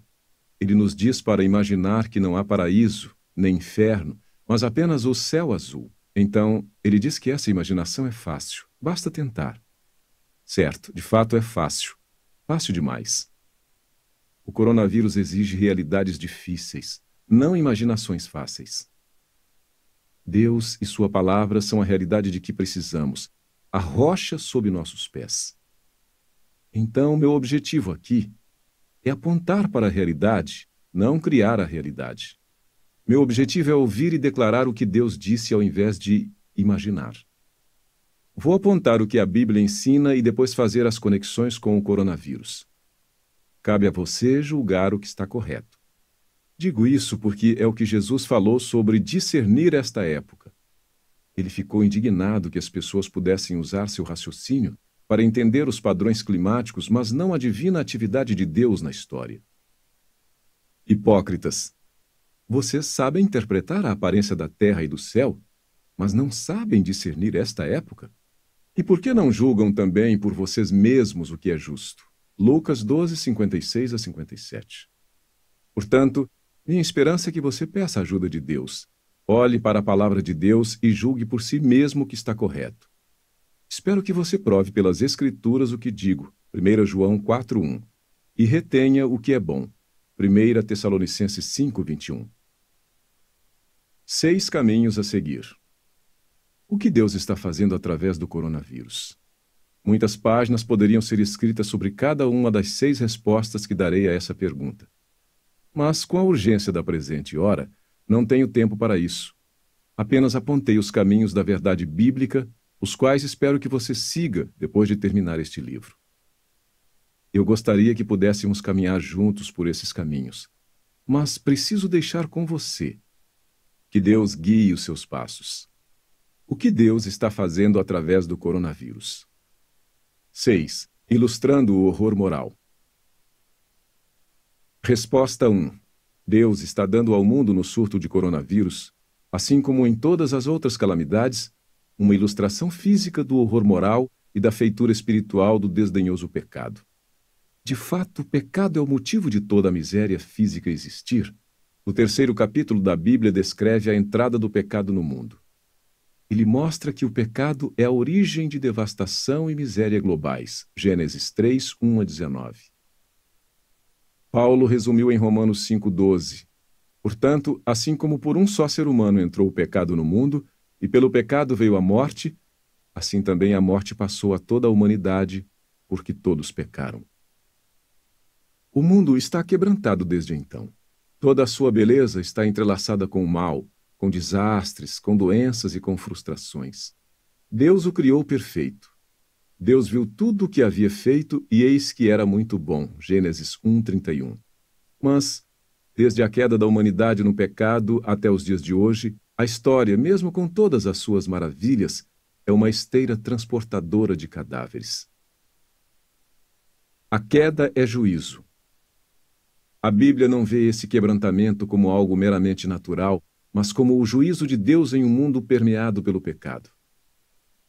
S1: Ele nos diz para imaginar que não há paraíso, nem inferno, mas apenas o céu azul. Então, ele diz que essa imaginação é fácil, basta tentar. Certo, de fato é fácil. Fácil demais. O coronavírus exige realidades difíceis, não imaginações fáceis. Deus e Sua palavra são a realidade de que precisamos, a rocha sob nossos pés. Então, meu objetivo aqui é apontar para a realidade, não criar a realidade. Meu objetivo é ouvir e declarar o que Deus disse ao invés de imaginar. Vou apontar o que a Bíblia ensina e depois fazer as conexões com o coronavírus. Cabe a você julgar o que está correto. Digo isso porque é o que Jesus falou sobre discernir esta época. Ele ficou indignado que as pessoas pudessem usar seu raciocínio para entender os padrões climáticos, mas não a divina atividade de Deus na história. Hipócritas, vocês sabem interpretar a aparência da terra e do céu, mas não sabem discernir esta época? E por que não julgam também por vocês mesmos o que é justo? Lucas 12, 56 a 57. Portanto, minha esperança é que você peça a ajuda de Deus Olhe para a palavra de Deus e julgue por si mesmo o que está correto. Espero que você prove pelas Escrituras o que digo, 1 João 4,1, e retenha o que é bom, 1 Tessalonicenses 5,21. Seis caminhos a seguir. O que Deus está fazendo através do coronavírus? Muitas páginas poderiam ser escritas sobre cada uma das seis respostas que darei a essa pergunta. Mas, com a urgência da presente hora, não tenho tempo para isso. Apenas apontei os caminhos da verdade bíblica, os quais espero que você siga depois de terminar este livro. Eu gostaria que pudéssemos caminhar juntos por esses caminhos, mas preciso deixar com você. Que Deus guie os seus passos. O que Deus está fazendo através do coronavírus? 6. Ilustrando o horror moral. Resposta 1. Deus está dando ao mundo no surto de coronavírus, assim como em todas as outras calamidades, uma ilustração física do horror moral e da feitura espiritual do desdenhoso pecado. De fato, o pecado é o motivo de toda a miséria física existir. O terceiro capítulo da Bíblia descreve a entrada do pecado no mundo. Ele mostra que o pecado é a origem de devastação e miséria globais. Gênesis 3, 1 a 19. Paulo resumiu em Romanos 5,12: Portanto, assim como por um só ser humano entrou o pecado no mundo, e pelo pecado veio a morte, assim também a morte passou a toda a humanidade, porque todos pecaram. O mundo está quebrantado desde então. Toda a sua beleza está entrelaçada com o mal, com desastres, com doenças e com frustrações. Deus o criou perfeito. Deus viu tudo o que havia feito e eis que era muito bom. Gênesis 1:31. Mas desde a queda da humanidade no pecado até os dias de hoje, a história, mesmo com todas as suas maravilhas, é uma esteira transportadora de cadáveres. A queda é juízo. A Bíblia não vê esse quebrantamento como algo meramente natural, mas como o juízo de Deus em um mundo permeado pelo pecado.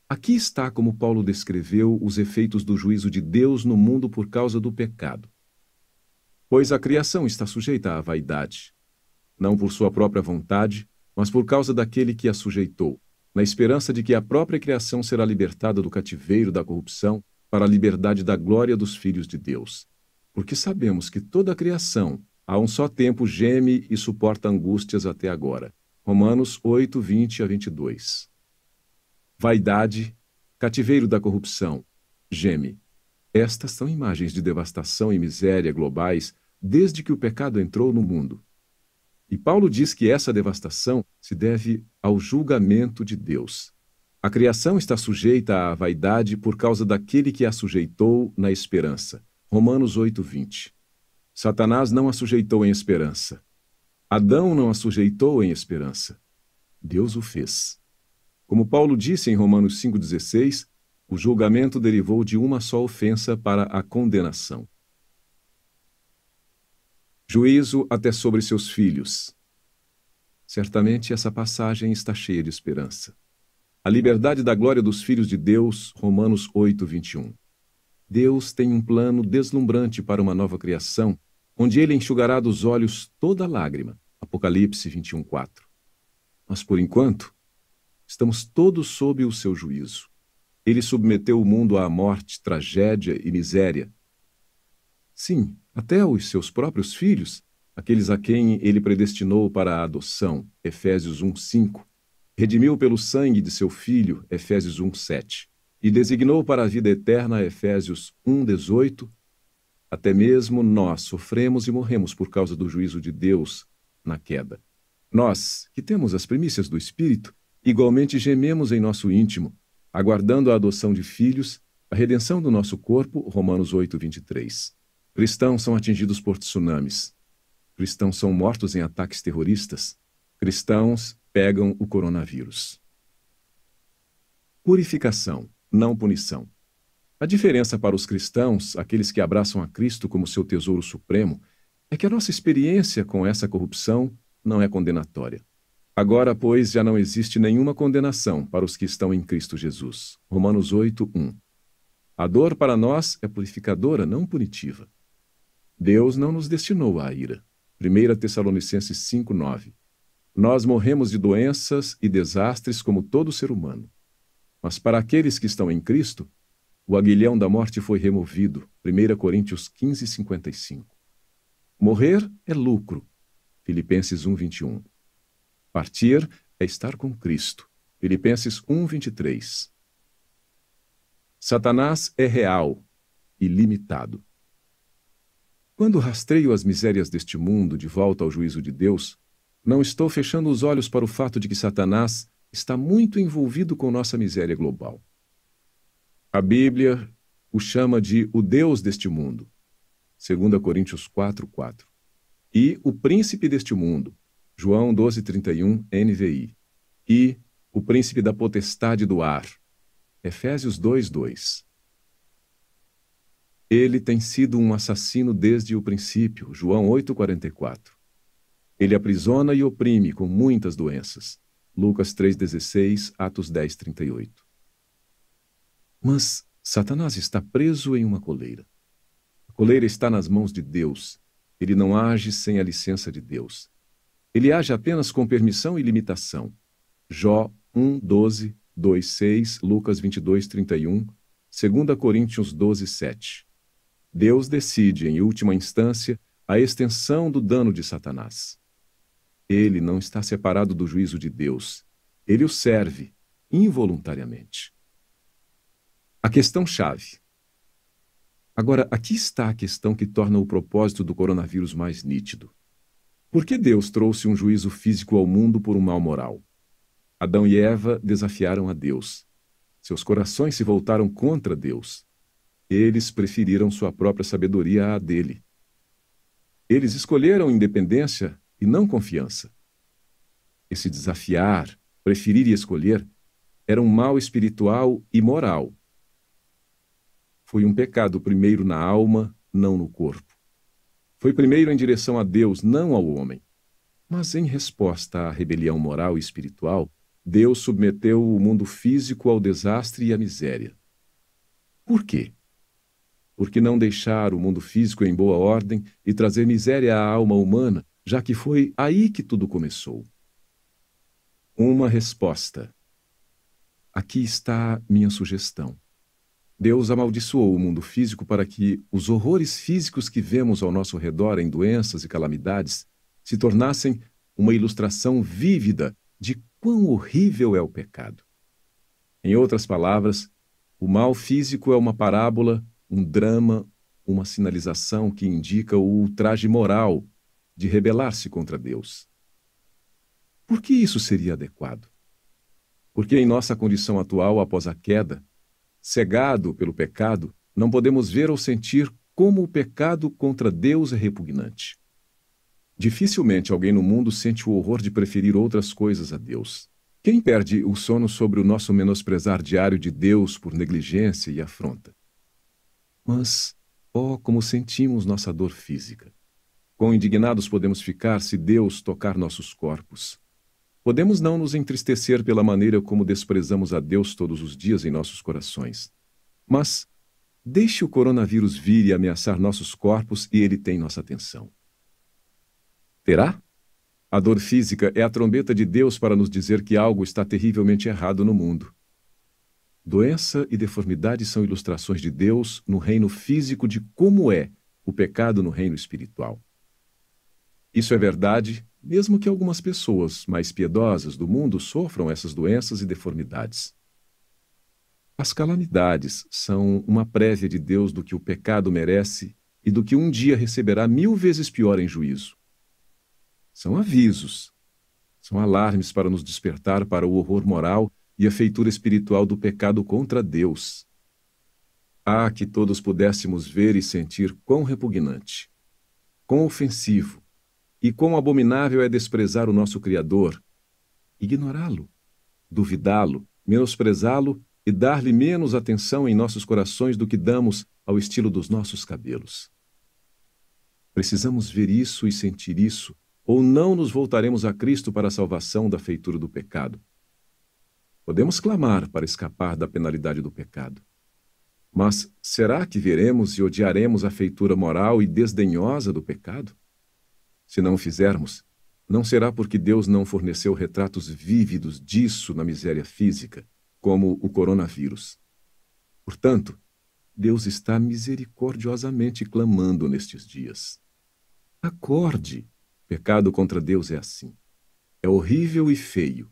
S1: Aqui está como Paulo descreveu os efeitos do juízo de Deus no mundo por causa do pecado. Pois a criação está sujeita à vaidade, não por sua própria vontade, mas por causa daquele que a sujeitou, na esperança de que a própria criação será libertada do cativeiro da corrupção para a liberdade da glória dos filhos de Deus. Porque sabemos que toda a criação, a um só tempo, geme e suporta angústias até agora. Romanos 8, 20 a 22. Vaidade, cativeiro da corrupção, geme. Estas são imagens de devastação e miséria globais desde que o pecado entrou no mundo. E Paulo diz que essa devastação se deve ao julgamento de Deus. A criação está sujeita à vaidade por causa daquele que a sujeitou na esperança. Romanos 8:20. Satanás não a sujeitou em esperança. Adão não a sujeitou em esperança. Deus o fez. Como Paulo disse em Romanos 5,16, o julgamento derivou de uma só ofensa para a condenação. Juízo até sobre seus filhos. Certamente essa passagem está cheia de esperança. A liberdade da glória dos filhos de Deus, Romanos 8, 21. Deus tem um plano deslumbrante para uma nova criação, onde ele enxugará dos olhos toda lágrima. Apocalipse 21:4. Mas por enquanto, Estamos todos sob o seu juízo. Ele submeteu o mundo à morte, tragédia e miséria. Sim, até os seus próprios filhos, aqueles a quem ele predestinou para a adoção, Efésios 1:5, redimiu pelo sangue de seu filho, Efésios 1:7, e designou para a vida eterna, Efésios 1:18. Até mesmo nós sofremos e morremos por causa do juízo de Deus na queda. Nós, que temos as primícias do espírito, Igualmente gememos em nosso íntimo, aguardando a adoção de filhos, a redenção do nosso corpo, Romanos 8, 23. Cristãos são atingidos por tsunamis. Cristãos são mortos em ataques terroristas. Cristãos pegam o coronavírus. Purificação, não punição. A diferença para os cristãos, aqueles que abraçam a Cristo como seu tesouro supremo, é que a nossa experiência com essa corrupção não é condenatória. Agora, pois, já não existe nenhuma condenação para os que estão em Cristo Jesus. Romanos 8, 1. A dor para nós é purificadora, não punitiva. Deus não nos destinou à ira. 1 Tessalonicenses 5, 9. Nós morremos de doenças e desastres como todo ser humano. Mas para aqueles que estão em Cristo, o aguilhão da morte foi removido. 1 Coríntios 15, 55. Morrer é lucro. Filipenses 1, 21. Partir é estar com Cristo. Filipenses 1:23. Satanás é real, ilimitado. Quando rastreio as misérias deste mundo de volta ao juízo de Deus, não estou fechando os olhos para o fato de que Satanás está muito envolvido com nossa miséria global. A Bíblia o chama de o Deus deste mundo, 2 Coríntios 4:4, e o príncipe deste mundo, João 12:31 NVI. E o príncipe da potestade do ar. Efésios 2:2. Ele tem sido um assassino desde o princípio. João 8:44. Ele aprisiona e oprime com muitas doenças. Lucas 3:16, Atos 10:38. Mas Satanás está preso em uma coleira. A coleira está nas mãos de Deus. Ele não age sem a licença de Deus. Ele age apenas com permissão e limitação. Jó 1, 12, 2, 6, Lucas 22, 31, 2 Coríntios 12, 7. Deus decide, em última instância, a extensão do dano de Satanás. Ele não está separado do juízo de Deus. Ele o serve, involuntariamente. A questão-chave. Agora, aqui está a questão que torna o propósito do coronavírus mais nítido. Por que Deus trouxe um juízo físico ao mundo por um mal moral? Adão e Eva desafiaram a Deus. Seus corações se voltaram contra Deus. Eles preferiram sua própria sabedoria à dele. Eles escolheram independência e não confiança. Esse desafiar, preferir e escolher era um mal espiritual e moral. Foi um pecado primeiro na alma, não no corpo. Foi primeiro em direção a Deus, não ao homem. Mas em resposta à rebelião moral e espiritual, Deus submeteu o mundo físico ao desastre e à miséria. Por quê? Porque não deixar o mundo físico em boa ordem e trazer miséria à alma humana, já que foi aí que tudo começou? Uma resposta. Aqui está minha sugestão. Deus amaldiçoou o mundo físico para que os horrores físicos que vemos ao nosso redor em doenças e calamidades se tornassem uma ilustração vívida de quão horrível é o pecado. Em outras palavras, o mal físico é uma parábola, um drama, uma sinalização que indica o ultraje moral de rebelar-se contra Deus. Por que isso seria adequado? Porque em nossa condição atual após a queda, Cegado pelo pecado, não podemos ver ou sentir como o pecado contra Deus é repugnante. Dificilmente alguém no mundo sente o horror de preferir outras coisas a Deus. Quem perde o sono sobre o nosso menosprezar diário de Deus por negligência e afronta? Mas, oh, como sentimos nossa dor física! Quão indignados podemos ficar se Deus tocar nossos corpos, Podemos não nos entristecer pela maneira como desprezamos a Deus todos os dias em nossos corações. Mas, deixe o coronavírus vir e ameaçar nossos corpos e ele tem nossa atenção. Terá? A dor física é a trombeta de Deus para nos dizer que algo está terrivelmente errado no mundo. Doença e deformidade são ilustrações de Deus no reino físico de como é o pecado no reino espiritual. Isso é verdade, mesmo que algumas pessoas mais piedosas do mundo sofram essas doenças e deformidades. As calamidades são uma prévia de Deus do que o pecado merece e do que um dia receberá mil vezes pior em juízo. São avisos, são alarmes para nos despertar para o horror moral e a feitura espiritual do pecado contra Deus. Ah, que todos pudéssemos ver e sentir quão repugnante, quão ofensivo, e quão abominável é desprezar o nosso Criador, ignorá-lo, duvidá-lo, menosprezá-lo e dar-lhe menos atenção em nossos corações do que damos ao estilo dos nossos cabelos. Precisamos ver isso e sentir isso, ou não nos voltaremos a Cristo para a salvação da feitura do pecado. Podemos clamar para escapar da penalidade do pecado. Mas será que veremos e odiaremos a feitura moral e desdenhosa do pecado? Se não o fizermos, não será porque Deus não forneceu retratos vívidos disso na miséria física, como o coronavírus. Portanto, Deus está misericordiosamente clamando nestes dias. Acorde! Pecado contra Deus é assim. É horrível e feio,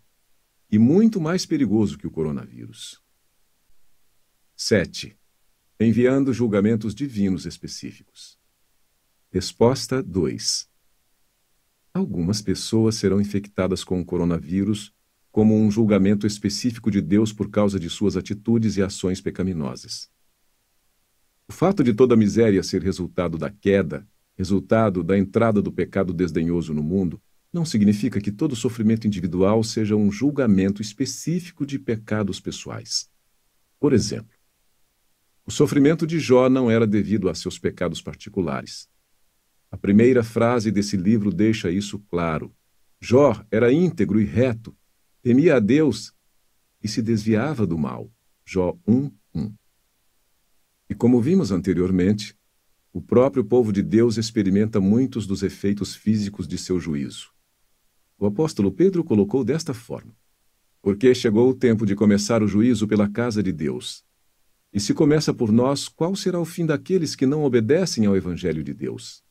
S1: e muito mais perigoso que o coronavírus. 7. Enviando julgamentos divinos específicos. Resposta 2. Algumas pessoas serão infectadas com o coronavírus como um julgamento específico de Deus por causa de suas atitudes e ações pecaminosas. O fato de toda a miséria ser resultado da queda, resultado da entrada do pecado desdenhoso no mundo, não significa que todo sofrimento individual seja um julgamento específico de pecados pessoais. Por exemplo, o sofrimento de Jó não era devido a seus pecados particulares. A primeira frase desse livro deixa isso claro. Jó era íntegro e reto, temia a Deus e se desviava do mal. Jó 1:1. E como vimos anteriormente, o próprio povo de Deus experimenta muitos dos efeitos físicos de seu juízo. O apóstolo Pedro colocou desta forma: Porque chegou o tempo de começar o juízo pela casa de Deus. E se começa por nós, qual será o fim daqueles que não obedecem ao Evangelho de Deus?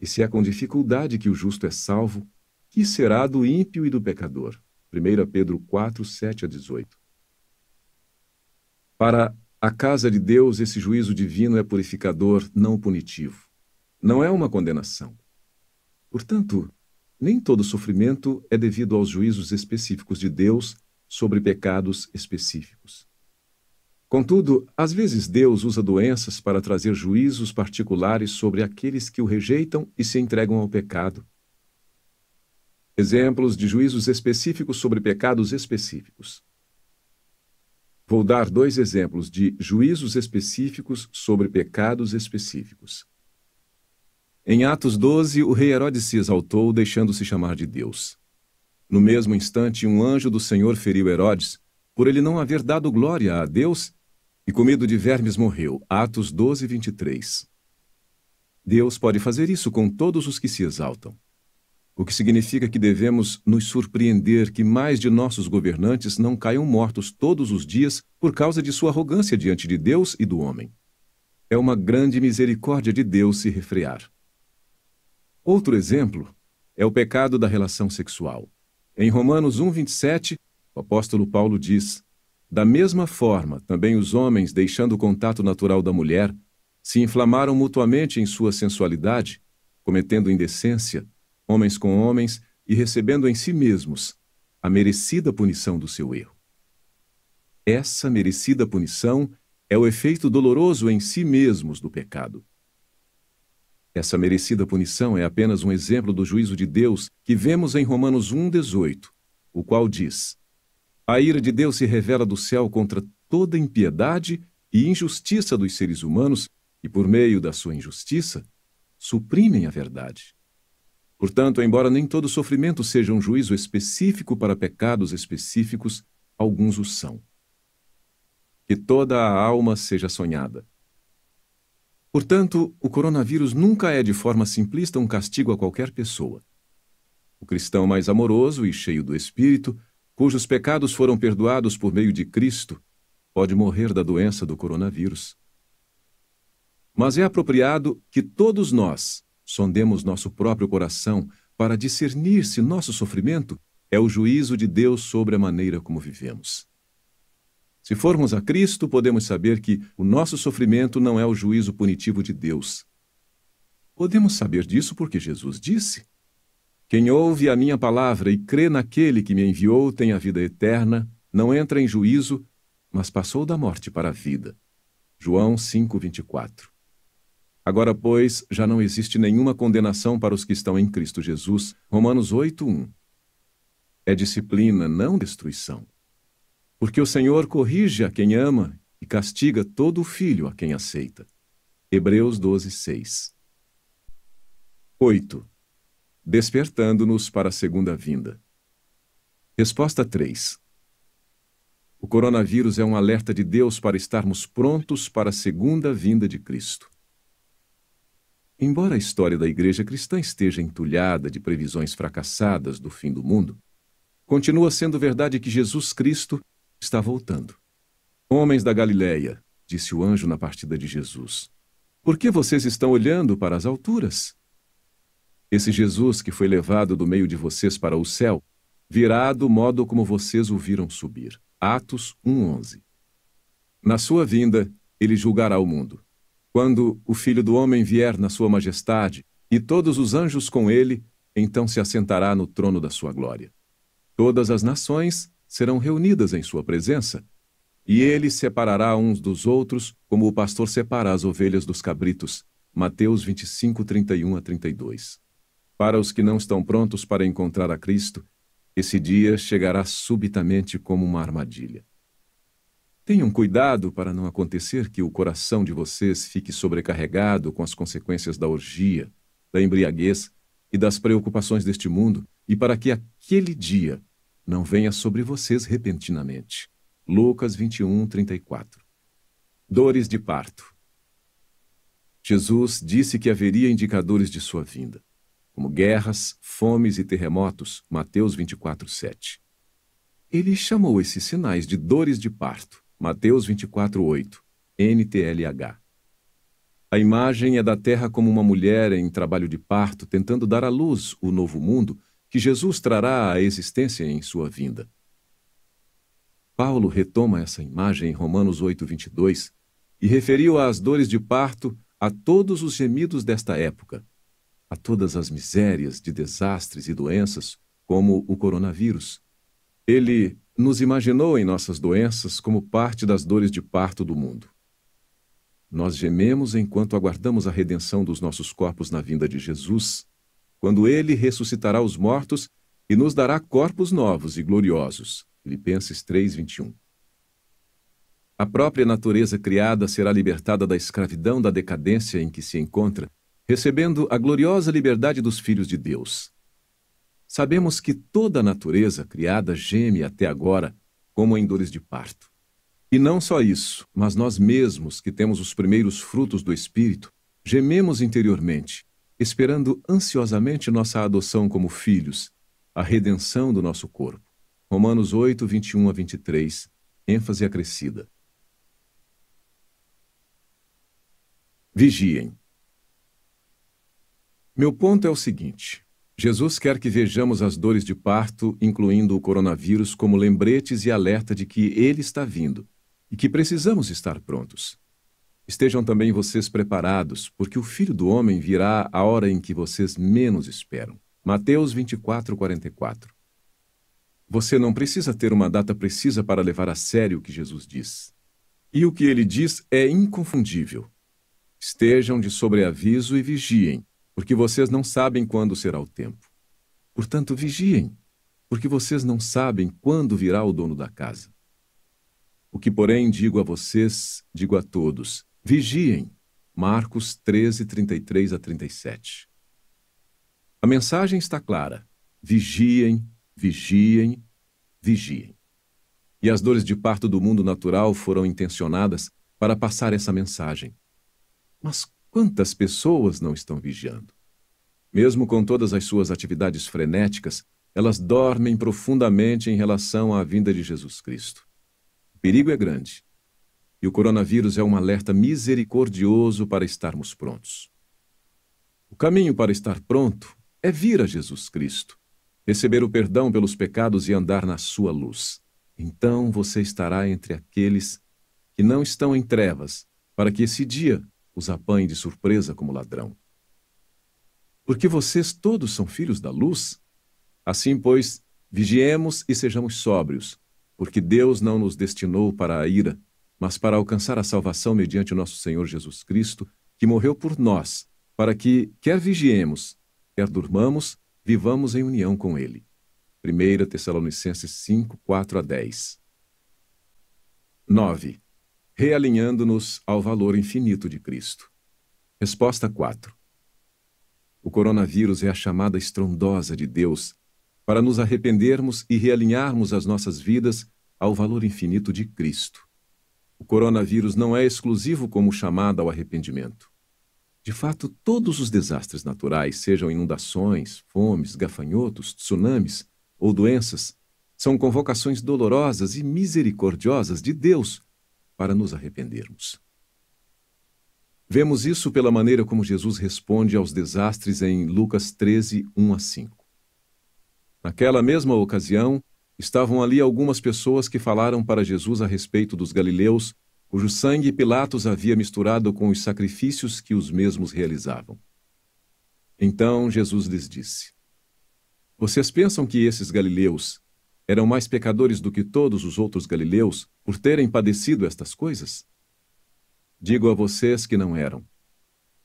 S1: E se é com dificuldade que o justo é salvo, que será do ímpio e do pecador? 1 Pedro 4, 7 a 18. Para a casa de Deus, esse juízo divino é purificador, não punitivo. Não é uma condenação. Portanto, nem todo sofrimento é devido aos juízos específicos de Deus sobre pecados específicos. Contudo, às vezes Deus usa doenças para trazer juízos particulares sobre aqueles que o rejeitam e se entregam ao pecado. Exemplos de juízos específicos sobre pecados específicos. Vou dar dois exemplos de juízos específicos sobre pecados específicos. Em Atos 12, o rei Herodes se exaltou, deixando-se chamar de Deus. No mesmo instante, um anjo do Senhor feriu Herodes, por ele não haver dado glória a Deus e comido de vermes morreu. Atos 12, 23. Deus pode fazer isso com todos os que se exaltam. O que significa que devemos nos surpreender que mais de nossos governantes não caiam mortos todos os dias por causa de sua arrogância diante de Deus e do homem. É uma grande misericórdia de Deus se refrear. Outro exemplo é o pecado da relação sexual. Em Romanos 1,27, o apóstolo Paulo diz: da mesma forma, também os homens, deixando o contato natural da mulher, se inflamaram mutuamente em sua sensualidade, cometendo indecência, homens com homens, e recebendo em si mesmos a merecida punição do seu erro. Essa merecida punição é o efeito doloroso em si mesmos do pecado. Essa merecida punição é apenas um exemplo do juízo de Deus que vemos em Romanos 1,18, o qual diz: a ira de Deus se revela do céu contra toda impiedade e injustiça dos seres humanos e, por meio da sua injustiça, suprimem a verdade. Portanto, embora nem todo sofrimento seja um juízo específico para pecados específicos, alguns o são. Que toda a alma seja sonhada. Portanto, o coronavírus nunca é de forma simplista um castigo a qualquer pessoa. O cristão mais amoroso e cheio do espírito cujos pecados foram perdoados por meio de Cristo, pode morrer da doença do coronavírus. Mas é apropriado que todos nós sondemos nosso próprio coração para discernir se nosso sofrimento é o juízo de Deus sobre a maneira como vivemos. Se formos a Cristo, podemos saber que o nosso sofrimento não é o juízo punitivo de Deus. Podemos saber disso porque Jesus disse: quem ouve a minha palavra e crê naquele que me enviou tem a vida eterna, não entra em juízo, mas passou da morte para a vida. João 5:24. Agora, pois, já não existe nenhuma condenação para os que estão em Cristo Jesus. Romanos 8:1. É disciplina, não destruição. Porque o Senhor corrige a quem ama e castiga todo o filho a quem aceita. Hebreus 12:6. 8 despertando-nos para a segunda vinda. Resposta 3. O coronavírus é um alerta de Deus para estarmos prontos para a segunda vinda de Cristo. Embora a história da igreja cristã esteja entulhada de previsões fracassadas do fim do mundo, continua sendo verdade que Jesus Cristo está voltando. Homens da Galileia, disse o anjo na partida de Jesus, por que vocês estão olhando para as alturas? Esse Jesus que foi levado do meio de vocês para o céu virá do modo como vocês o viram subir. Atos 1:11. Na sua vinda, ele julgará o mundo. Quando o Filho do homem vier na sua majestade e todos os anjos com ele, então se assentará no trono da sua glória. Todas as nações serão reunidas em sua presença, e ele separará uns dos outros, como o pastor separa as ovelhas dos cabritos. Mateus 25:31 a 32. Para os que não estão prontos para encontrar a Cristo, esse dia chegará subitamente como uma armadilha. Tenham cuidado para não acontecer que o coração de vocês fique sobrecarregado com as consequências da orgia, da embriaguez e das preocupações deste mundo, e para que aquele dia não venha sobre vocês repentinamente. Lucas 21, 34. Dores de parto. Jesus disse que haveria indicadores de sua vinda como guerras, fomes e terremotos. Mateus 24, 7. Ele chamou esses sinais de dores de parto. Mateus 24, 8. NTLH. A imagem é da terra como uma mulher em trabalho de parto tentando dar à luz o novo mundo que Jesus trará à existência em sua vinda. Paulo retoma essa imagem em Romanos 8:22 e referiu às dores de parto a todos os gemidos desta época, a todas as misérias de desastres e doenças, como o coronavírus. Ele nos imaginou em nossas doenças como parte das dores de parto do mundo. Nós gememos enquanto aguardamos a redenção dos nossos corpos na vinda de Jesus, quando ele ressuscitará os mortos e nos dará corpos novos e gloriosos. Filipenses 3:21. A própria natureza criada será libertada da escravidão da decadência em que se encontra recebendo a gloriosa liberdade dos filhos de Deus. Sabemos que toda a natureza criada geme até agora como em dores de parto. E não só isso, mas nós mesmos que temos os primeiros frutos do Espírito, gememos interiormente, esperando ansiosamente nossa adoção como filhos, a redenção do nosso corpo. Romanos 8, 21 a 23, ênfase acrescida. Vigiem. Meu ponto é o seguinte: Jesus quer que vejamos as dores de parto, incluindo o coronavírus, como lembretes e alerta de que ele está vindo e que precisamos estar prontos. Estejam também vocês preparados, porque o Filho do Homem virá à hora em que vocês menos esperam. Mateus 24, 44. Você não precisa ter uma data precisa para levar a sério o que Jesus diz. E o que ele diz é inconfundível. Estejam de sobreaviso e vigiem, porque vocês não sabem quando será o tempo. Portanto, vigiem, porque vocês não sabem quando virá o dono da casa. O que, porém, digo a vocês, digo a todos: vigiem. Marcos 13, 33 a 37. A mensagem está clara: vigiem, vigiem, vigiem. E as dores de parto do mundo natural foram intencionadas para passar essa mensagem. Mas Quantas pessoas não estão vigiando? Mesmo com todas as suas atividades frenéticas, elas dormem profundamente em relação à vinda de Jesus Cristo. O perigo é grande. E o coronavírus é um alerta misericordioso para estarmos prontos. O caminho para estar pronto é vir a Jesus Cristo, receber o perdão pelos pecados e andar na sua luz. Então você estará entre aqueles que não estão em trevas, para que esse dia os apanhe de surpresa como ladrão. Porque vocês todos são filhos da luz? Assim, pois, vigiemos e sejamos sóbrios, porque Deus não nos destinou para a ira, mas para alcançar a salvação mediante nosso Senhor Jesus Cristo, que morreu por nós, para que, quer vigiemos, quer durmamos, vivamos em união com Ele. 1 Tessalonicenses 5, 4 a 10. 9 realinhando-nos ao valor infinito de Cristo. Resposta 4. O coronavírus é a chamada estrondosa de Deus para nos arrependermos e realinharmos as nossas vidas ao valor infinito de Cristo. O coronavírus não é exclusivo como chamada ao arrependimento. De fato, todos os desastres naturais, sejam inundações, fomes, gafanhotos, tsunamis ou doenças, são convocações dolorosas e misericordiosas de Deus para nos arrependermos. Vemos isso pela maneira como Jesus responde aos desastres em Lucas 13, 1 a 5. Naquela mesma ocasião, estavam ali algumas pessoas que falaram para Jesus a respeito dos galileus, cujo sangue Pilatos havia misturado com os sacrifícios que os mesmos realizavam. Então Jesus lhes disse: Vocês pensam que esses galileus, eram mais pecadores do que todos os outros galileus por terem padecido estas coisas? Digo a vocês que não eram.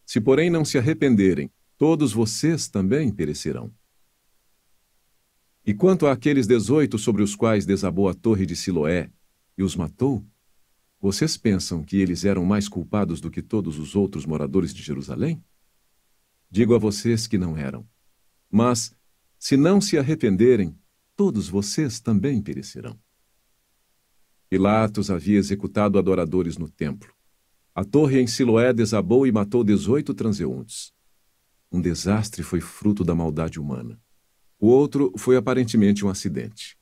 S1: Se, porém, não se arrependerem, todos vocês também perecerão. E quanto àqueles dezoito sobre os quais desabou a torre de Siloé e os matou, vocês pensam que eles eram mais culpados do que todos os outros moradores de Jerusalém? Digo a vocês que não eram. Mas, se não se arrependerem, todos vocês também perecerão. Pilatos havia executado adoradores no templo. A torre em Siloé desabou e matou dezoito transeuntes. Um desastre foi fruto da maldade humana. O outro foi aparentemente um acidente.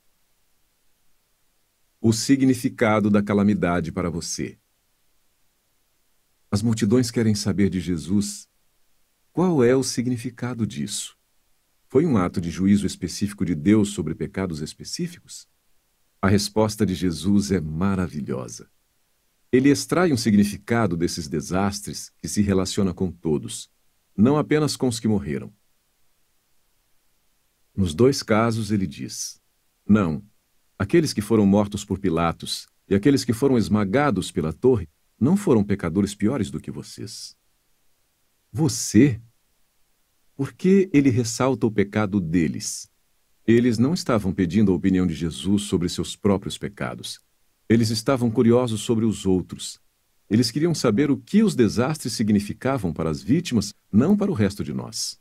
S1: O significado da calamidade para você. As multidões querem saber de Jesus. Qual é o significado disso? Foi um ato de juízo específico de Deus sobre pecados específicos? A resposta de Jesus é maravilhosa. Ele extrai um significado desses desastres que se relaciona com todos, não apenas com os que morreram. Nos dois casos, ele diz: Não, aqueles que foram mortos por Pilatos e aqueles que foram esmagados pela torre não foram pecadores piores do que vocês. Você por que ele ressalta o pecado deles? Eles não estavam pedindo a opinião de Jesus sobre seus próprios pecados. Eles estavam curiosos sobre os outros. Eles queriam saber o que os desastres significavam para as vítimas, não para o resto de nós.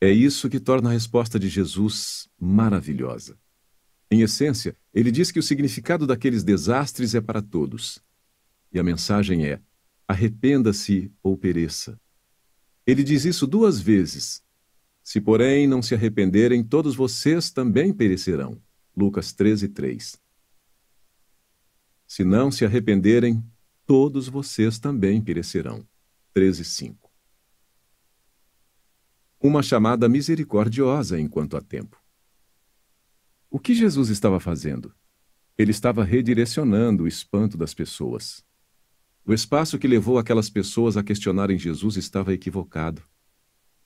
S1: É isso que torna a resposta de Jesus maravilhosa. Em essência, ele diz que o significado daqueles desastres é para todos. E a mensagem é: arrependa-se ou pereça. Ele diz isso duas vezes. Se, porém, não se arrependerem, todos vocês também perecerão. Lucas 13, 3. Se não se arrependerem, todos vocês também perecerão. 13, 5. Uma chamada misericordiosa enquanto há tempo. O que Jesus estava fazendo? Ele estava redirecionando o espanto das pessoas. O espaço que levou aquelas pessoas a questionarem Jesus estava equivocado.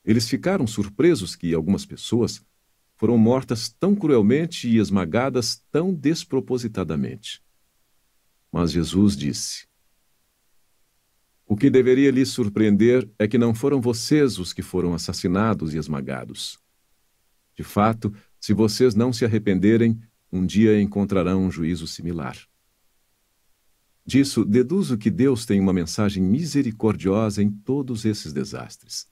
S1: Eles ficaram surpresos que algumas pessoas foram mortas tão cruelmente e esmagadas tão despropositadamente. Mas Jesus disse: O que deveria lhes surpreender é que não foram vocês os que foram assassinados e esmagados. De fato, se vocês não se arrependerem, um dia encontrarão um juízo similar. Disso, deduzo que Deus tem uma mensagem misericordiosa em todos esses desastres.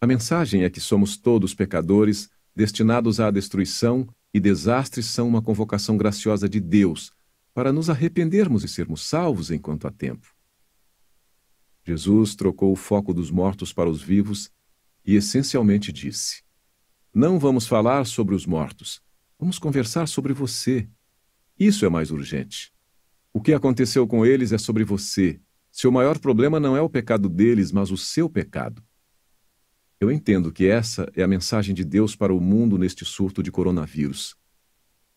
S1: A mensagem é que somos todos pecadores, destinados à destruição, e desastres são uma convocação graciosa de Deus para nos arrependermos e sermos salvos enquanto há tempo. Jesus trocou o foco dos mortos para os vivos e essencialmente disse: Não vamos falar sobre os mortos, vamos conversar sobre você. Isso é mais urgente. O que aconteceu com eles é sobre você. Seu maior problema não é o pecado deles, mas o seu pecado. Eu entendo que essa é a mensagem de Deus para o mundo neste surto de coronavírus.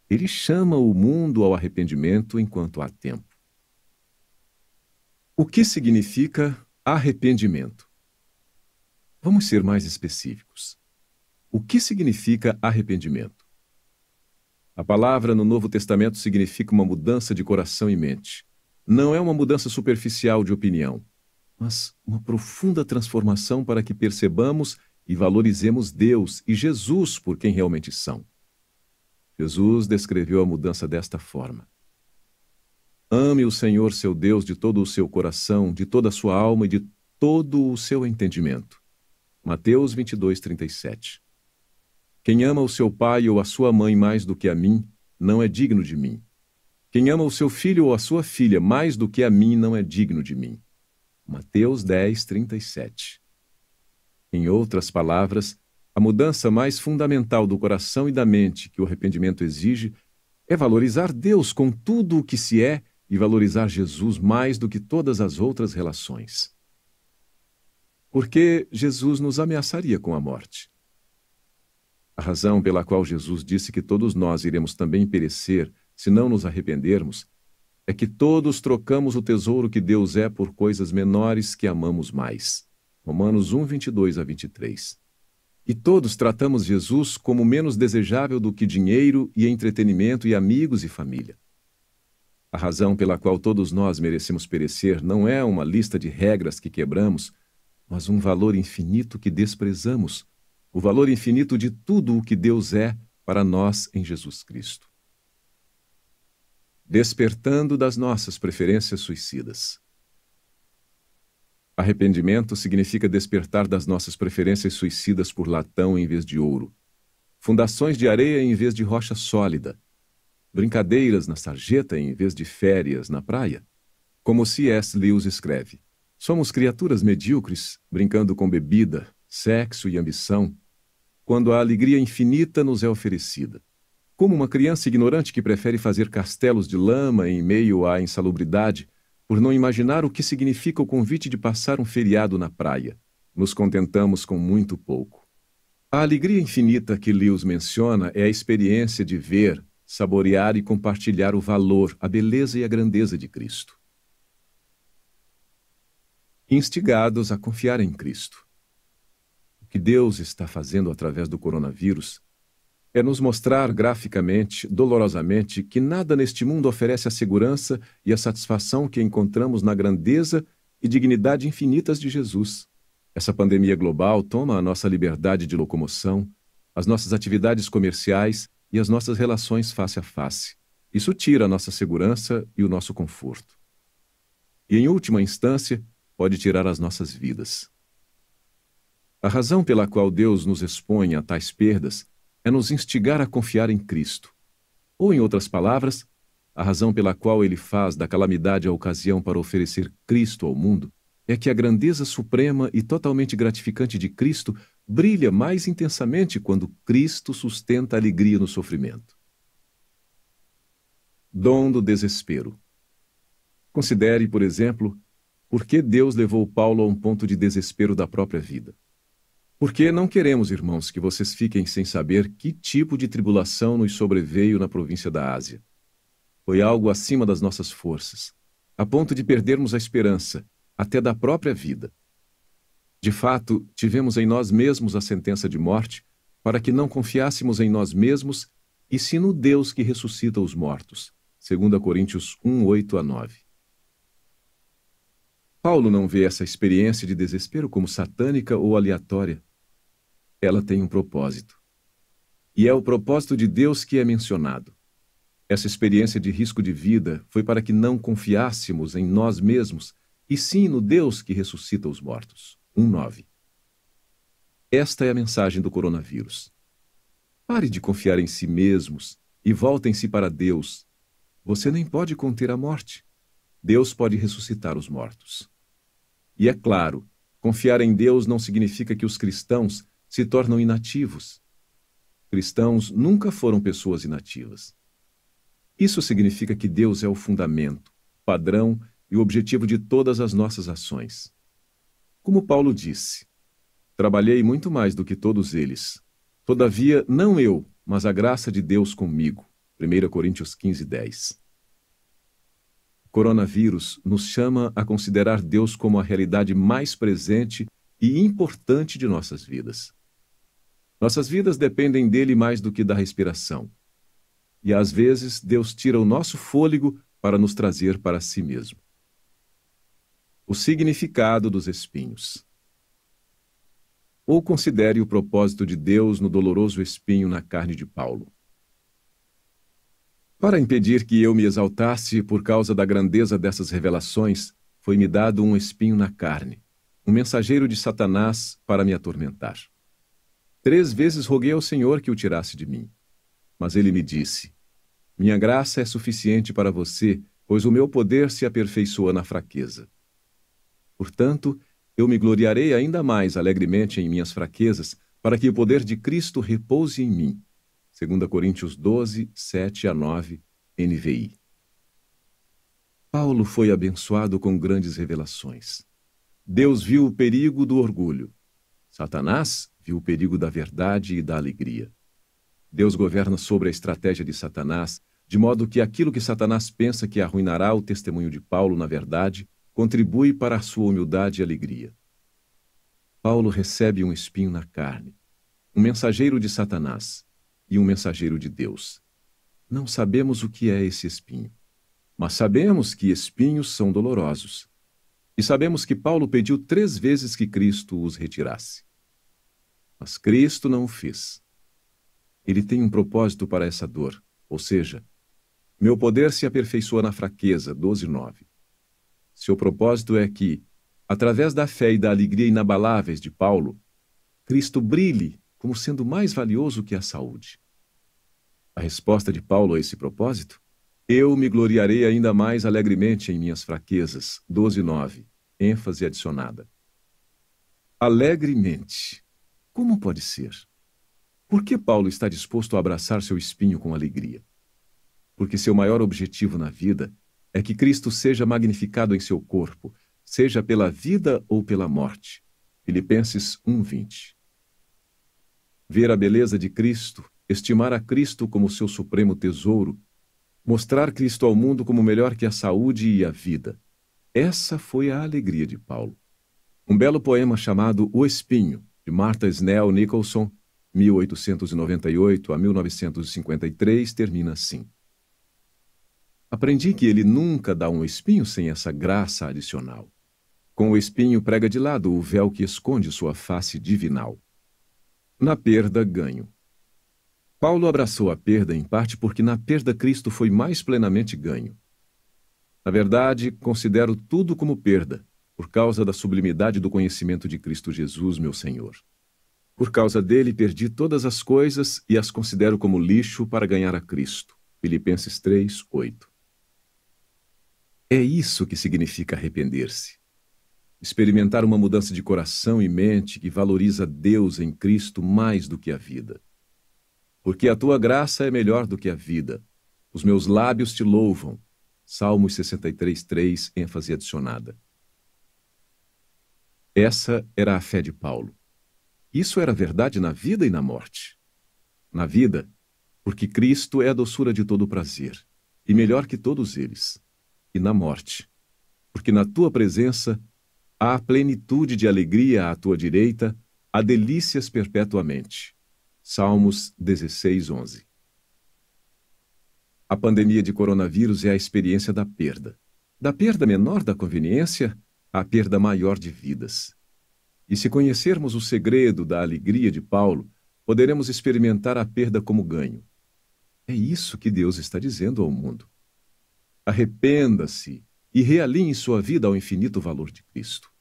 S1: Ele chama o mundo ao arrependimento enquanto há tempo. O que significa arrependimento? Vamos ser mais específicos. O que significa arrependimento? A palavra no Novo Testamento significa uma mudança de coração e mente. Não é uma mudança superficial de opinião, mas uma profunda transformação para que percebamos e valorizemos Deus e Jesus por quem realmente são. Jesus descreveu a mudança desta forma: Ame o Senhor seu Deus de todo o seu coração, de toda a sua alma e de todo o seu entendimento. Mateus 22, 37. Quem ama o seu pai ou a sua mãe mais do que a mim, não é digno de mim. Quem ama o seu filho ou a sua filha mais do que a mim, não é digno de mim. Mateus 10, 37. Em outras palavras, a mudança mais fundamental do coração e da mente que o arrependimento exige é valorizar Deus com tudo o que se é e valorizar Jesus mais do que todas as outras relações. Porque Jesus nos ameaçaria com a morte. A razão pela qual Jesus disse que todos nós iremos também perecer se não nos arrependermos é que todos trocamos o tesouro que Deus é por coisas menores que amamos mais. Romanos 1, 22 a 23. E todos tratamos Jesus como menos desejável do que dinheiro e entretenimento e amigos e família. A razão pela qual todos nós merecemos perecer não é uma lista de regras que quebramos, mas um valor infinito que desprezamos, o valor infinito de tudo o que Deus é para nós em Jesus Cristo. Despertando das nossas preferências suicidas. Arrependimento significa despertar das nossas preferências suicidas por latão em vez de ouro, fundações de areia em vez de rocha sólida, brincadeiras na sarjeta em vez de férias na praia. Como C.S. Lewis escreve, somos criaturas medíocres, brincando com bebida, sexo e ambição, quando a alegria infinita nos é oferecida. Como uma criança ignorante que prefere fazer castelos de lama em meio à insalubridade, por não imaginar o que significa o convite de passar um feriado na praia, nos contentamos com muito pouco. A alegria infinita que Lewis menciona é a experiência de ver, saborear e compartilhar o valor, a beleza e a grandeza de Cristo. Instigados a confiar em Cristo que Deus está fazendo através do coronavírus é nos mostrar graficamente, dolorosamente, que nada neste mundo oferece a segurança e a satisfação que encontramos na grandeza e dignidade infinitas de Jesus. Essa pandemia global toma a nossa liberdade de locomoção, as nossas atividades comerciais e as nossas relações face a face. Isso tira a nossa segurança e o nosso conforto. E, em última instância, pode tirar as nossas vidas. A razão pela qual Deus nos expõe a tais perdas é nos instigar a confiar em Cristo. Ou, em outras palavras, a razão pela qual ele faz da calamidade a ocasião para oferecer Cristo ao mundo é que a grandeza suprema e totalmente gratificante de Cristo brilha mais intensamente quando Cristo sustenta a alegria no sofrimento. Dom do desespero. Considere, por exemplo, por que Deus levou Paulo a um ponto de desespero da própria vida. Porque não queremos, irmãos, que vocês fiquem sem saber que tipo de tribulação nos sobreveio na província da Ásia. Foi algo acima das nossas forças, a ponto de perdermos a esperança, até da própria vida. De fato, tivemos em nós mesmos a sentença de morte, para que não confiássemos em nós mesmos, e sim no Deus que ressuscita os mortos. 2 Coríntios 1, 8 a 9. Paulo não vê essa experiência de desespero como satânica ou aleatória, ela tem um propósito. E é o propósito de Deus que é mencionado. Essa experiência de risco de vida foi para que não confiássemos em nós mesmos, e sim no Deus que ressuscita os mortos. 1.9 Esta é a mensagem do coronavírus. Pare de confiar em si mesmos e voltem-se para Deus. Você nem pode conter a morte. Deus pode ressuscitar os mortos. E é claro, confiar em Deus não significa que os cristãos se tornam inativos. Cristãos nunca foram pessoas inativas. Isso significa que Deus é o fundamento, padrão e objetivo de todas as nossas ações. Como Paulo disse: Trabalhei muito mais do que todos eles. Todavia, não eu, mas a graça de Deus comigo. 1 Coríntios 15, 10. O coronavírus nos chama a considerar Deus como a realidade mais presente e importante de nossas vidas. Nossas vidas dependem dele mais do que da respiração. E às vezes Deus tira o nosso fôlego para nos trazer para si mesmo. O significado dos espinhos. Ou considere o propósito de Deus no doloroso espinho na carne de Paulo. Para impedir que eu me exaltasse por causa da grandeza dessas revelações, foi-me dado um espinho na carne, um mensageiro de Satanás para me atormentar. Três vezes roguei ao Senhor que o tirasse de mim. Mas ele me disse: Minha graça é suficiente para você, pois o meu poder se aperfeiçoa na fraqueza. Portanto, eu me gloriarei ainda mais alegremente em minhas fraquezas, para que o poder de Cristo repouse em mim. 2 Coríntios 12, 7 a 9, NVI. Paulo foi abençoado com grandes revelações. Deus viu o perigo do orgulho. Satanás e o perigo da verdade e da alegria. Deus governa sobre a estratégia de Satanás, de modo que aquilo que Satanás pensa que arruinará o testemunho de Paulo na verdade, contribui para a sua humildade e alegria. Paulo recebe um espinho na carne, um mensageiro de Satanás e um mensageiro de Deus. Não sabemos o que é esse espinho, mas sabemos que espinhos são dolorosos. E sabemos que Paulo pediu três vezes que Cristo os retirasse. Mas Cristo não o fez. Ele tem um propósito para essa dor, ou seja, meu poder se aperfeiçoa na fraqueza, 12.9. Seu propósito é que, através da fé e da alegria inabaláveis de Paulo, Cristo brilhe como sendo mais valioso que a saúde. A resposta de Paulo a esse propósito? Eu me gloriarei ainda mais alegremente em minhas fraquezas. 12.9. ênfase adicionada. Alegremente. Como pode ser? Por que Paulo está disposto a abraçar seu espinho com alegria? Porque seu maior objetivo na vida é que Cristo seja magnificado em seu corpo, seja pela vida ou pela morte. Filipenses 1:20. Ver a beleza de Cristo, estimar a Cristo como seu supremo tesouro, mostrar Cristo ao mundo como melhor que a saúde e a vida. Essa foi a alegria de Paulo. Um belo poema chamado O Espinho de Martha Snell Nicholson, 1898 a 1953, termina assim. Aprendi que ele nunca dá um espinho sem essa graça adicional. Com o espinho prega de lado o véu que esconde sua face divinal. Na perda, ganho. Paulo abraçou a perda em parte porque na perda Cristo foi mais plenamente ganho. Na verdade, considero tudo como perda, por causa da sublimidade do conhecimento de Cristo Jesus, meu Senhor. Por causa dele perdi todas as coisas e as considero como lixo para ganhar a Cristo. Filipenses 3, 8. É isso que significa arrepender-se. Experimentar uma mudança de coração e mente que valoriza Deus em Cristo mais do que a vida. Porque a tua graça é melhor do que a vida. Os meus lábios te louvam. Salmos 63, 3, ênfase adicionada. Essa era a fé de Paulo. Isso era verdade na vida e na morte. Na vida, porque Cristo é a doçura de todo prazer, e melhor que todos eles. E na morte, porque na tua presença há plenitude de alegria à tua direita, há delícias perpetuamente. Salmos 16, 11. A pandemia de coronavírus é a experiência da perda. Da perda menor da conveniência a perda maior de vidas. E se conhecermos o segredo da alegria de Paulo, poderemos experimentar a perda como ganho. É isso que Deus está dizendo ao mundo. Arrependa-se e realinhe sua vida ao infinito valor de Cristo.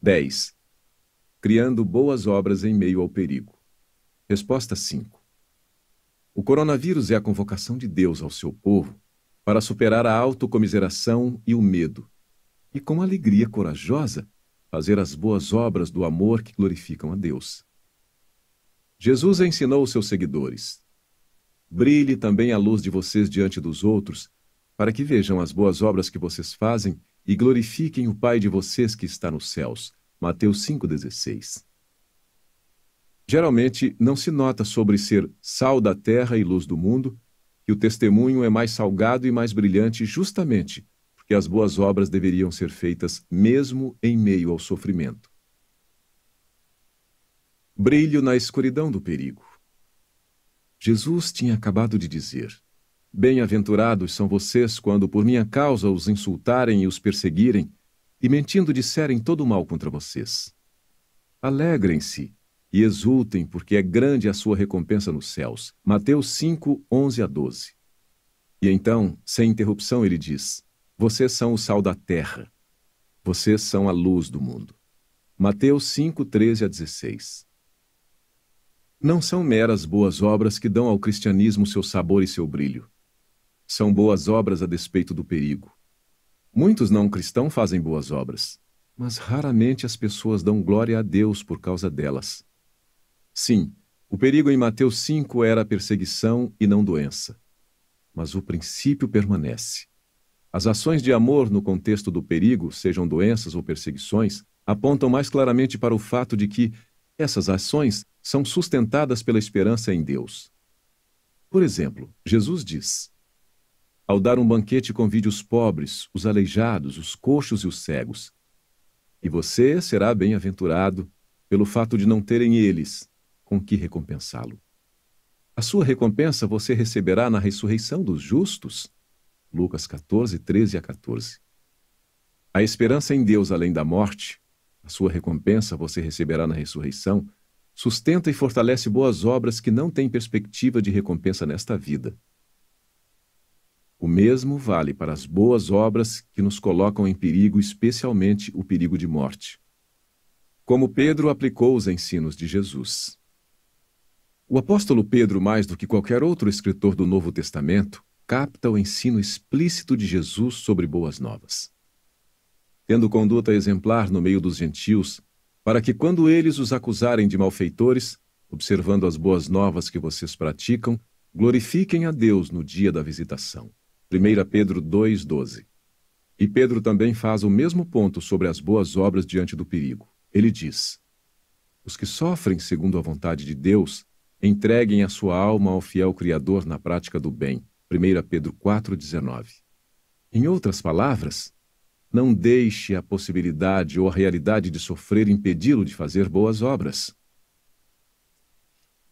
S1: 10. Criando boas obras em meio ao perigo. Resposta 5. O coronavírus é a convocação de Deus ao seu povo para superar a autocomiseração e o medo e com alegria corajosa fazer as boas obras do amor que glorificam a Deus. Jesus ensinou seus seguidores: Brilhe também a luz de vocês diante dos outros, para que vejam as boas obras que vocês fazem e glorifiquem o Pai de vocês que está nos céus. Mateus 5,16. Geralmente não se nota sobre ser sal da terra e luz do mundo que o testemunho é mais salgado e mais brilhante justamente que as boas obras deveriam ser feitas mesmo em meio ao sofrimento. Brilho na escuridão do perigo. Jesus tinha acabado de dizer: Bem-aventurados são vocês quando por minha causa os insultarem e os perseguirem, e mentindo disserem todo mal contra vocês. Alegrem-se e exultem, porque é grande a sua recompensa nos céus. Mateus 5, 11 a 12. E então, sem interrupção, ele diz: vocês são o sal da terra. Vocês são a luz do mundo. Mateus 5, 13 a 16. Não são meras boas obras que dão ao cristianismo seu sabor e seu brilho. São boas obras a despeito do perigo. Muitos não cristãos fazem boas obras, mas raramente as pessoas dão glória a Deus por causa delas. Sim, o perigo em Mateus 5 era a perseguição e não doença. Mas o princípio permanece. As ações de amor no contexto do perigo, sejam doenças ou perseguições, apontam mais claramente para o fato de que essas ações são sustentadas pela esperança em Deus. Por exemplo, Jesus diz: Ao dar um banquete, convide os pobres, os aleijados, os coxos e os cegos. E você será bem-aventurado pelo fato de não terem eles com que recompensá-lo. A sua recompensa você receberá na ressurreição dos justos. Lucas 14, 13 a 14. A esperança em Deus além da morte, a sua recompensa você receberá na ressurreição, sustenta e fortalece boas obras que não têm perspectiva de recompensa nesta vida. O mesmo vale para as boas obras que nos colocam em perigo, especialmente o perigo de morte. Como Pedro aplicou os ensinos de Jesus. O apóstolo Pedro, mais do que qualquer outro escritor do Novo Testamento, capta o ensino explícito de Jesus sobre boas novas. Tendo conduta exemplar no meio dos gentios, para que quando eles os acusarem de malfeitores, observando as boas novas que vocês praticam, glorifiquem a Deus no dia da visitação. 1 Pedro 2,12 E Pedro também faz o mesmo ponto sobre as boas obras diante do perigo. Ele diz: Os que sofrem segundo a vontade de Deus, entreguem a sua alma ao fiel Criador na prática do bem, 1 Pedro 4,19. Em outras palavras, não deixe a possibilidade ou a realidade de sofrer impedi-lo de fazer boas obras.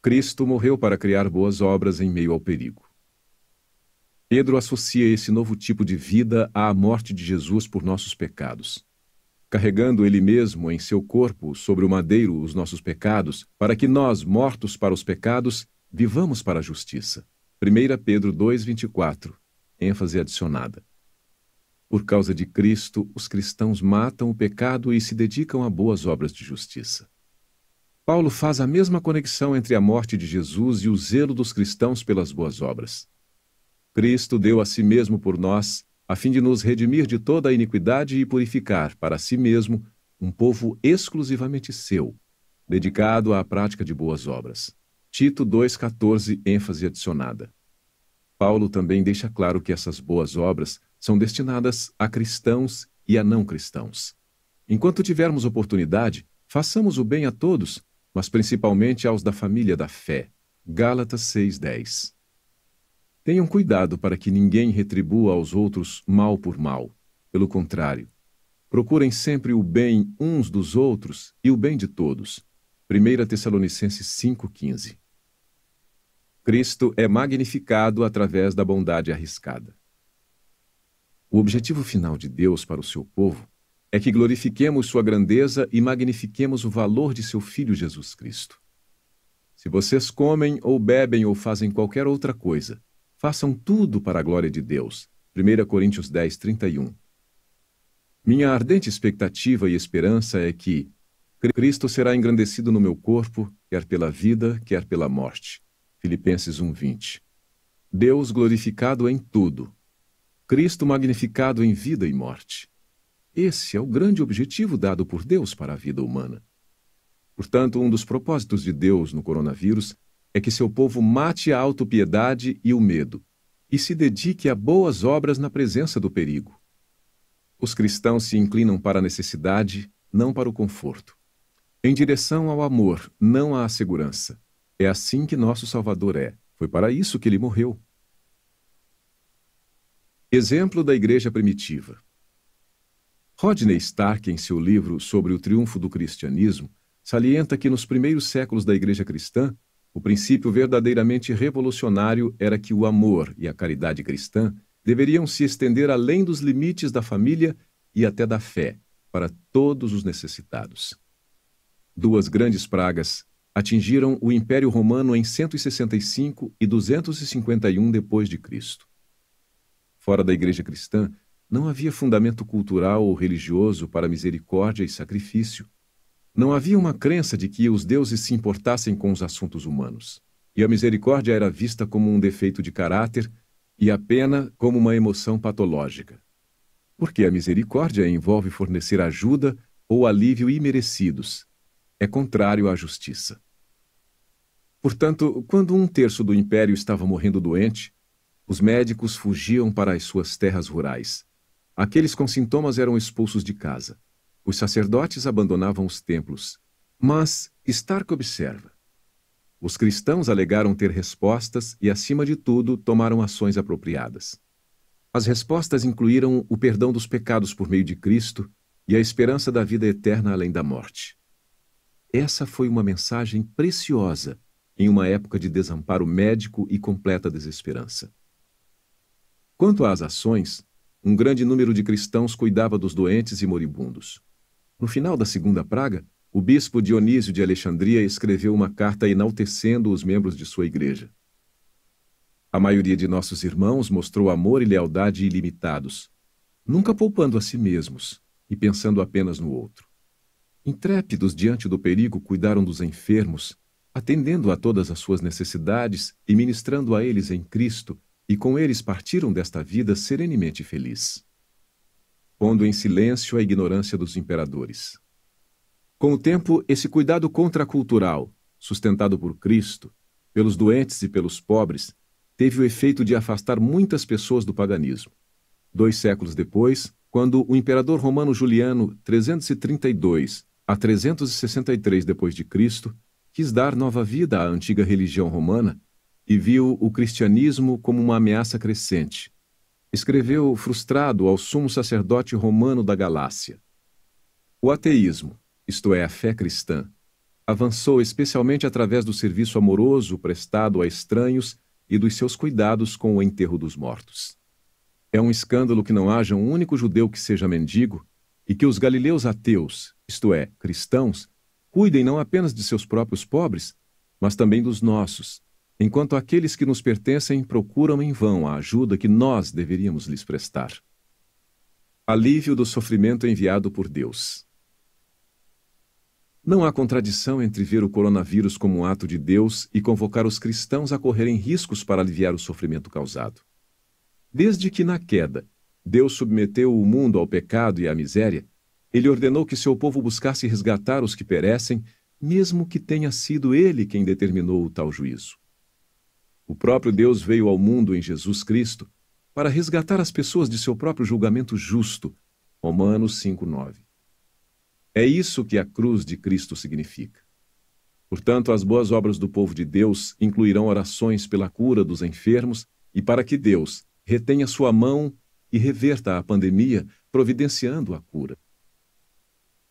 S1: Cristo morreu para criar boas obras em meio ao perigo. Pedro associa esse novo tipo de vida à morte de Jesus por nossos pecados, carregando ele mesmo em seu corpo sobre o madeiro os nossos pecados, para que nós, mortos para os pecados, vivamos para a justiça. 1 Pedro 2,24, ênfase adicionada. Por causa de Cristo, os cristãos matam o pecado e se dedicam a boas obras de justiça. Paulo faz a mesma conexão entre a morte de Jesus e o zelo dos cristãos pelas boas obras. Cristo deu a si mesmo por nós, a fim de nos redimir de toda a iniquidade e purificar para si mesmo um povo exclusivamente seu, dedicado à prática de boas obras. Tito 2,14 ênfase adicionada. Paulo também deixa claro que essas boas obras são destinadas a cristãos e a não cristãos. Enquanto tivermos oportunidade, façamos o bem a todos, mas principalmente aos da família da fé. Gálatas 6:10. Tenham cuidado para que ninguém retribua aos outros mal por mal. Pelo contrário, procurem sempre o bem uns dos outros e o bem de todos 1 Tessalonicenses 5,15 Cristo é magnificado através da bondade arriscada. O objetivo final de Deus para o seu povo é que glorifiquemos sua grandeza e magnifiquemos o valor de seu Filho Jesus Cristo. Se vocês comem ou bebem ou fazem qualquer outra coisa, façam tudo para a glória de Deus. 1 Coríntios 10, 31. Minha ardente expectativa e esperança é que, Cristo será engrandecido no meu corpo, quer pela vida, quer pela morte. Filipenses 1:20. Deus glorificado em tudo. Cristo magnificado em vida e morte. Esse é o grande objetivo dado por Deus para a vida humana. Portanto, um dos propósitos de Deus no coronavírus é que seu povo mate a autopiedade e o medo e se dedique a boas obras na presença do perigo. Os cristãos se inclinam para a necessidade, não para o conforto em direção ao amor, não à segurança. É assim que nosso Salvador é. Foi para isso que ele morreu. Exemplo da Igreja Primitiva Rodney Stark, em seu livro Sobre o Triunfo do Cristianismo, salienta que nos primeiros séculos da Igreja Cristã, o princípio verdadeiramente revolucionário era que o amor e a caridade cristã deveriam se estender além dos limites da família e até da fé, para todos os necessitados. Duas grandes pragas atingiram o Império Romano em 165 e 251 depois de Cristo. Fora da igreja cristã, não havia fundamento cultural ou religioso para misericórdia e sacrifício. Não havia uma crença de que os deuses se importassem com os assuntos humanos. E a misericórdia era vista como um defeito de caráter e a pena como uma emoção patológica. Porque a misericórdia envolve fornecer ajuda ou alívio imerecidos, é contrário à justiça. Portanto, quando um terço do império estava morrendo doente, os médicos fugiam para as suas terras rurais. Aqueles com sintomas eram expulsos de casa. Os sacerdotes abandonavam os templos. Mas Stark observa. Os cristãos alegaram ter respostas e, acima de tudo, tomaram ações apropriadas. As respostas incluíram o perdão dos pecados por meio de Cristo e a esperança da vida eterna além da morte. Essa foi uma mensagem preciosa em uma época de desamparo médico e completa desesperança. Quanto às ações, um grande número de cristãos cuidava dos doentes e moribundos. No final da segunda praga, o bispo Dionísio de Alexandria escreveu uma carta enaltecendo os membros de sua igreja. A maioria de nossos irmãos mostrou amor e lealdade ilimitados, nunca poupando a si mesmos e pensando apenas no outro. Intrépidos diante do perigo, cuidaram dos enfermos, atendendo a todas as suas necessidades e ministrando a eles em Cristo, e com eles partiram desta vida serenemente feliz. Pondo em silêncio a ignorância dos imperadores. Com o tempo, esse cuidado contracultural, sustentado por Cristo, pelos doentes e pelos pobres, teve o efeito de afastar muitas pessoas do paganismo. Dois séculos depois, quando o imperador romano Juliano 332 a 363 Cristo quis dar nova vida à antiga religião romana e viu o cristianismo como uma ameaça crescente. Escreveu frustrado ao sumo sacerdote romano da Galácia. O ateísmo, isto é, a fé cristã, avançou especialmente através do serviço amoroso prestado a estranhos e dos seus cuidados com o enterro dos mortos. É um escândalo que não haja um único judeu que seja mendigo e que os galileus ateus, isto é, cristãos, cuidem não apenas de seus próprios pobres, mas também dos nossos, enquanto aqueles que nos pertencem procuram em vão a ajuda que nós deveríamos lhes prestar. Alívio do sofrimento enviado por Deus. Não há contradição entre ver o coronavírus como um ato de Deus e convocar os cristãos a correrem riscos para aliviar o sofrimento causado. Desde que na queda Deus submeteu o mundo ao pecado e à miséria, ele ordenou que seu povo buscasse resgatar os que perecem, mesmo que tenha sido ele quem determinou o tal juízo. O próprio Deus veio ao mundo em Jesus Cristo para resgatar as pessoas de seu próprio julgamento justo. Romanos 5:9. É isso que a cruz de Cristo significa. Portanto, as boas obras do povo de Deus incluirão orações pela cura dos enfermos e para que Deus retenha sua mão e reverta a pandemia, providenciando a cura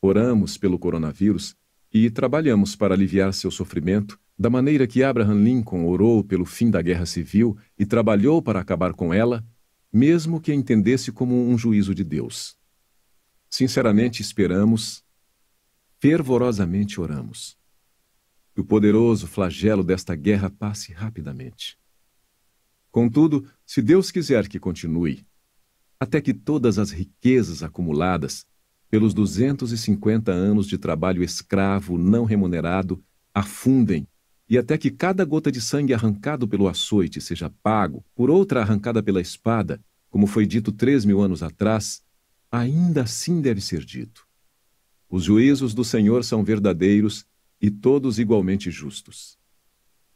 S1: oramos pelo coronavírus e trabalhamos para aliviar seu sofrimento, da maneira que Abraham Lincoln orou pelo fim da guerra civil e trabalhou para acabar com ela, mesmo que entendesse como um juízo de Deus. Sinceramente esperamos, fervorosamente oramos. Que o poderoso flagelo desta guerra passe rapidamente. Contudo, se Deus quiser que continue, até que todas as riquezas acumuladas pelos 250 anos de trabalho escravo não remunerado, afundem, e até que cada gota de sangue arrancado pelo açoite seja pago por outra arrancada pela espada, como foi dito três mil anos atrás, ainda assim deve ser dito. Os juízos do Senhor são verdadeiros e todos igualmente justos.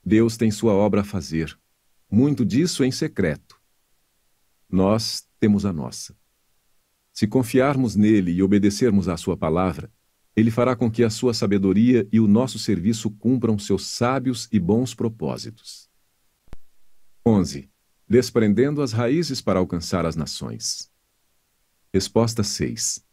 S1: Deus tem sua obra a fazer, muito disso em secreto. Nós temos a nossa. Se confiarmos nele e obedecermos à sua palavra, ele fará com que a sua sabedoria e o nosso serviço cumpram seus sábios e bons propósitos. 11. Desprendendo as raízes para alcançar as nações. Resposta 6.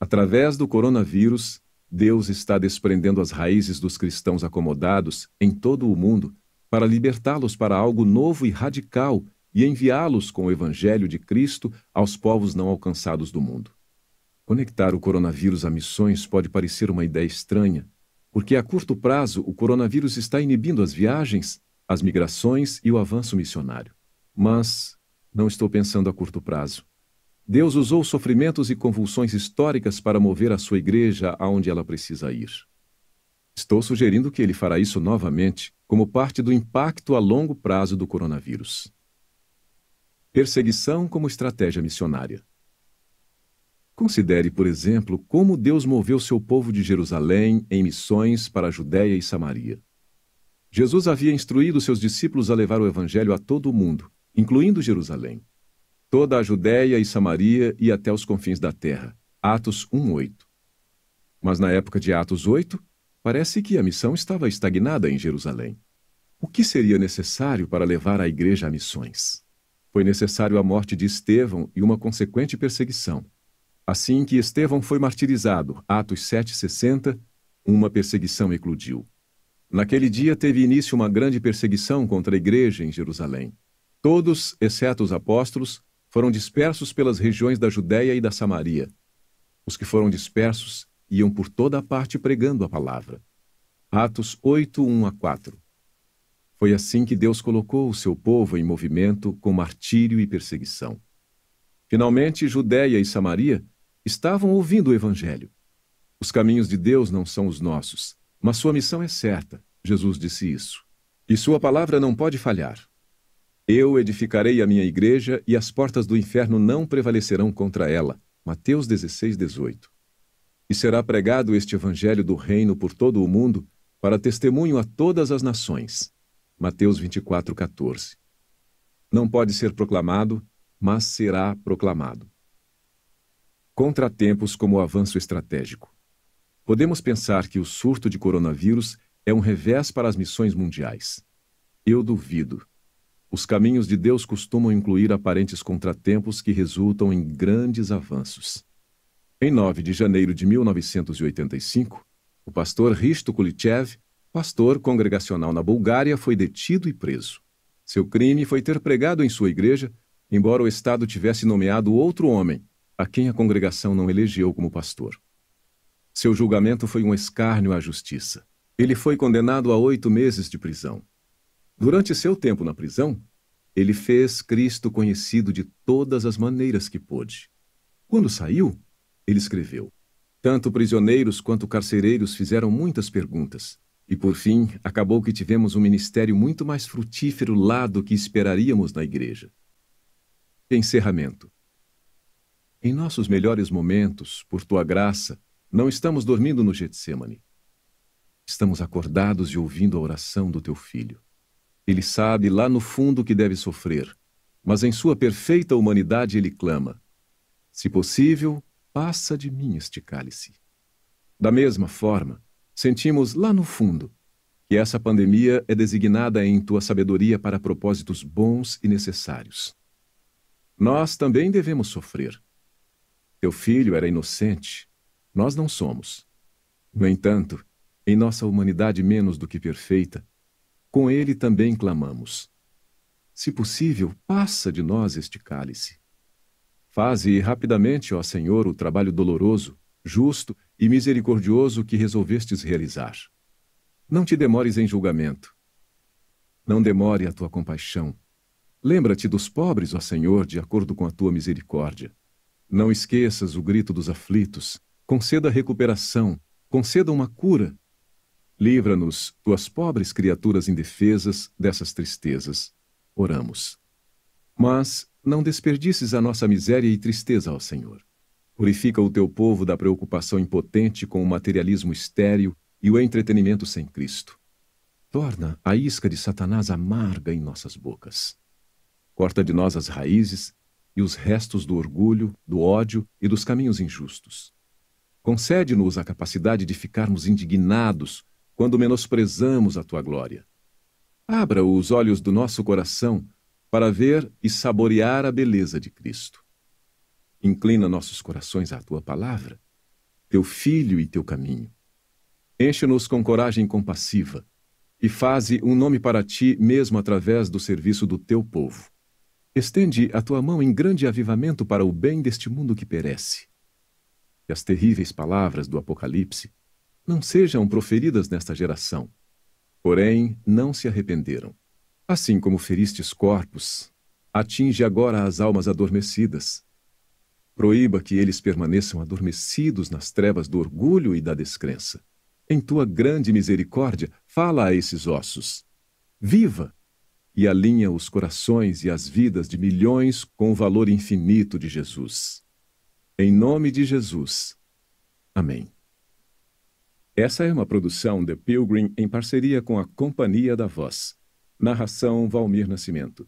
S1: Através do coronavírus, Deus está desprendendo as raízes dos cristãos acomodados em todo o mundo para libertá-los para algo novo e radical e enviá-los com o Evangelho de Cristo aos povos não alcançados do mundo. Conectar o coronavírus a missões pode parecer uma ideia estranha, porque a curto prazo o coronavírus está inibindo as viagens, as migrações e o avanço missionário. Mas não estou pensando a curto prazo. Deus usou sofrimentos e convulsões históricas para mover a sua igreja aonde ela precisa ir. Estou sugerindo que ele fará isso novamente, como parte do impacto a longo prazo do coronavírus. Perseguição como estratégia missionária. Considere, por exemplo, como Deus moveu seu povo de Jerusalém em missões para a Judéia e Samaria. Jesus havia instruído seus discípulos a levar o evangelho a todo o mundo, incluindo Jerusalém, toda a Judéia e Samaria e até os confins da terra. Atos 1:8. Mas na época de Atos 8, parece que a missão estava estagnada em Jerusalém. O que seria necessário para levar a igreja a missões? Foi necessário a morte de Estevão e uma consequente perseguição. Assim que Estevão foi martirizado, Atos 7,60, uma perseguição eclodiu. Naquele dia teve início uma grande perseguição contra a igreja em Jerusalém. Todos, exceto os apóstolos, foram dispersos pelas regiões da Judéia e da Samaria. Os que foram dispersos iam por toda a parte pregando a palavra. Atos 8, 1 a 4 foi assim que Deus colocou o seu povo em movimento com martírio e perseguição. Finalmente, Judéia e Samaria estavam ouvindo o Evangelho. Os caminhos de Deus não são os nossos, mas sua missão é certa. Jesus disse isso. E sua palavra não pode falhar. Eu edificarei a minha igreja e as portas do inferno não prevalecerão contra ela. Mateus 16, 18. E será pregado este evangelho do reino por todo o mundo para testemunho a todas as nações. Mateus 24:14. Não pode ser proclamado, mas será proclamado. Contratempos como avanço estratégico. Podemos pensar que o surto de coronavírus é um revés para as missões mundiais. Eu duvido. Os caminhos de Deus costumam incluir aparentes contratempos que resultam em grandes avanços. Em 9 de janeiro de 1985, o pastor Risto Kulichev pastor congregacional na Bulgária, foi detido e preso. Seu crime foi ter pregado em sua igreja, embora o Estado tivesse nomeado outro homem, a quem a congregação não elegeu como pastor. Seu julgamento foi um escárnio à justiça. Ele foi condenado a oito meses de prisão. Durante seu tempo na prisão, ele fez Cristo conhecido de todas as maneiras que pôde. Quando saiu, ele escreveu: Tanto prisioneiros quanto carcereiros fizeram muitas perguntas. E por fim, acabou que tivemos um ministério muito mais frutífero lá do que esperaríamos na igreja. Encerramento. Em nossos melhores momentos, por tua graça, não estamos dormindo no Getsemane. Estamos acordados e ouvindo a oração do teu filho. Ele sabe lá no fundo que deve sofrer, mas em sua perfeita humanidade ele clama: Se possível, passa de mim este cálice. Da mesma forma, sentimos lá no fundo que essa pandemia é designada em tua sabedoria para propósitos bons e necessários. Nós também devemos sofrer. Teu filho era inocente, nós não somos. No entanto, em nossa humanidade menos do que perfeita, com ele também clamamos. Se possível, passa de nós este cálice. Faze rapidamente, ó Senhor, o trabalho doloroso, justo e misericordioso que resolvestes realizar. Não te demores em julgamento. Não demore a tua compaixão. Lembra-te dos pobres, ó Senhor, de acordo com a tua misericórdia. Não esqueças o grito dos aflitos. Conceda recuperação, conceda uma cura. Livra-nos, tuas pobres criaturas indefesas, dessas tristezas. Oramos. Mas não desperdices a nossa miséria e tristeza, ó Senhor. Purifica o teu povo da preocupação impotente com o materialismo estéril e o entretenimento sem Cristo. Torna a isca de Satanás amarga em nossas bocas. Corta de nós as raízes e os restos do orgulho, do ódio e dos caminhos injustos. Concede-nos a capacidade de ficarmos indignados quando menosprezamos a tua glória. Abra os olhos do nosso coração para ver e saborear a beleza de Cristo. Inclina nossos corações à tua palavra, teu filho e teu caminho. Enche-nos com coragem compassiva e faze um nome para ti mesmo através do serviço do teu povo. Estende a tua mão em grande avivamento para o bem deste mundo que perece. Que as terríveis palavras do Apocalipse não sejam proferidas nesta geração. Porém, não se arrependeram. Assim como feristes corpos, atinge agora as almas adormecidas Proíba que eles permaneçam adormecidos nas trevas do orgulho e da descrença. Em tua grande misericórdia, fala a esses ossos. Viva! E alinha os corações e as vidas de milhões com o valor infinito de Jesus. Em nome de Jesus. Amém. Essa é uma produção The Pilgrim em parceria com a Companhia da Voz. Narração Valmir Nascimento.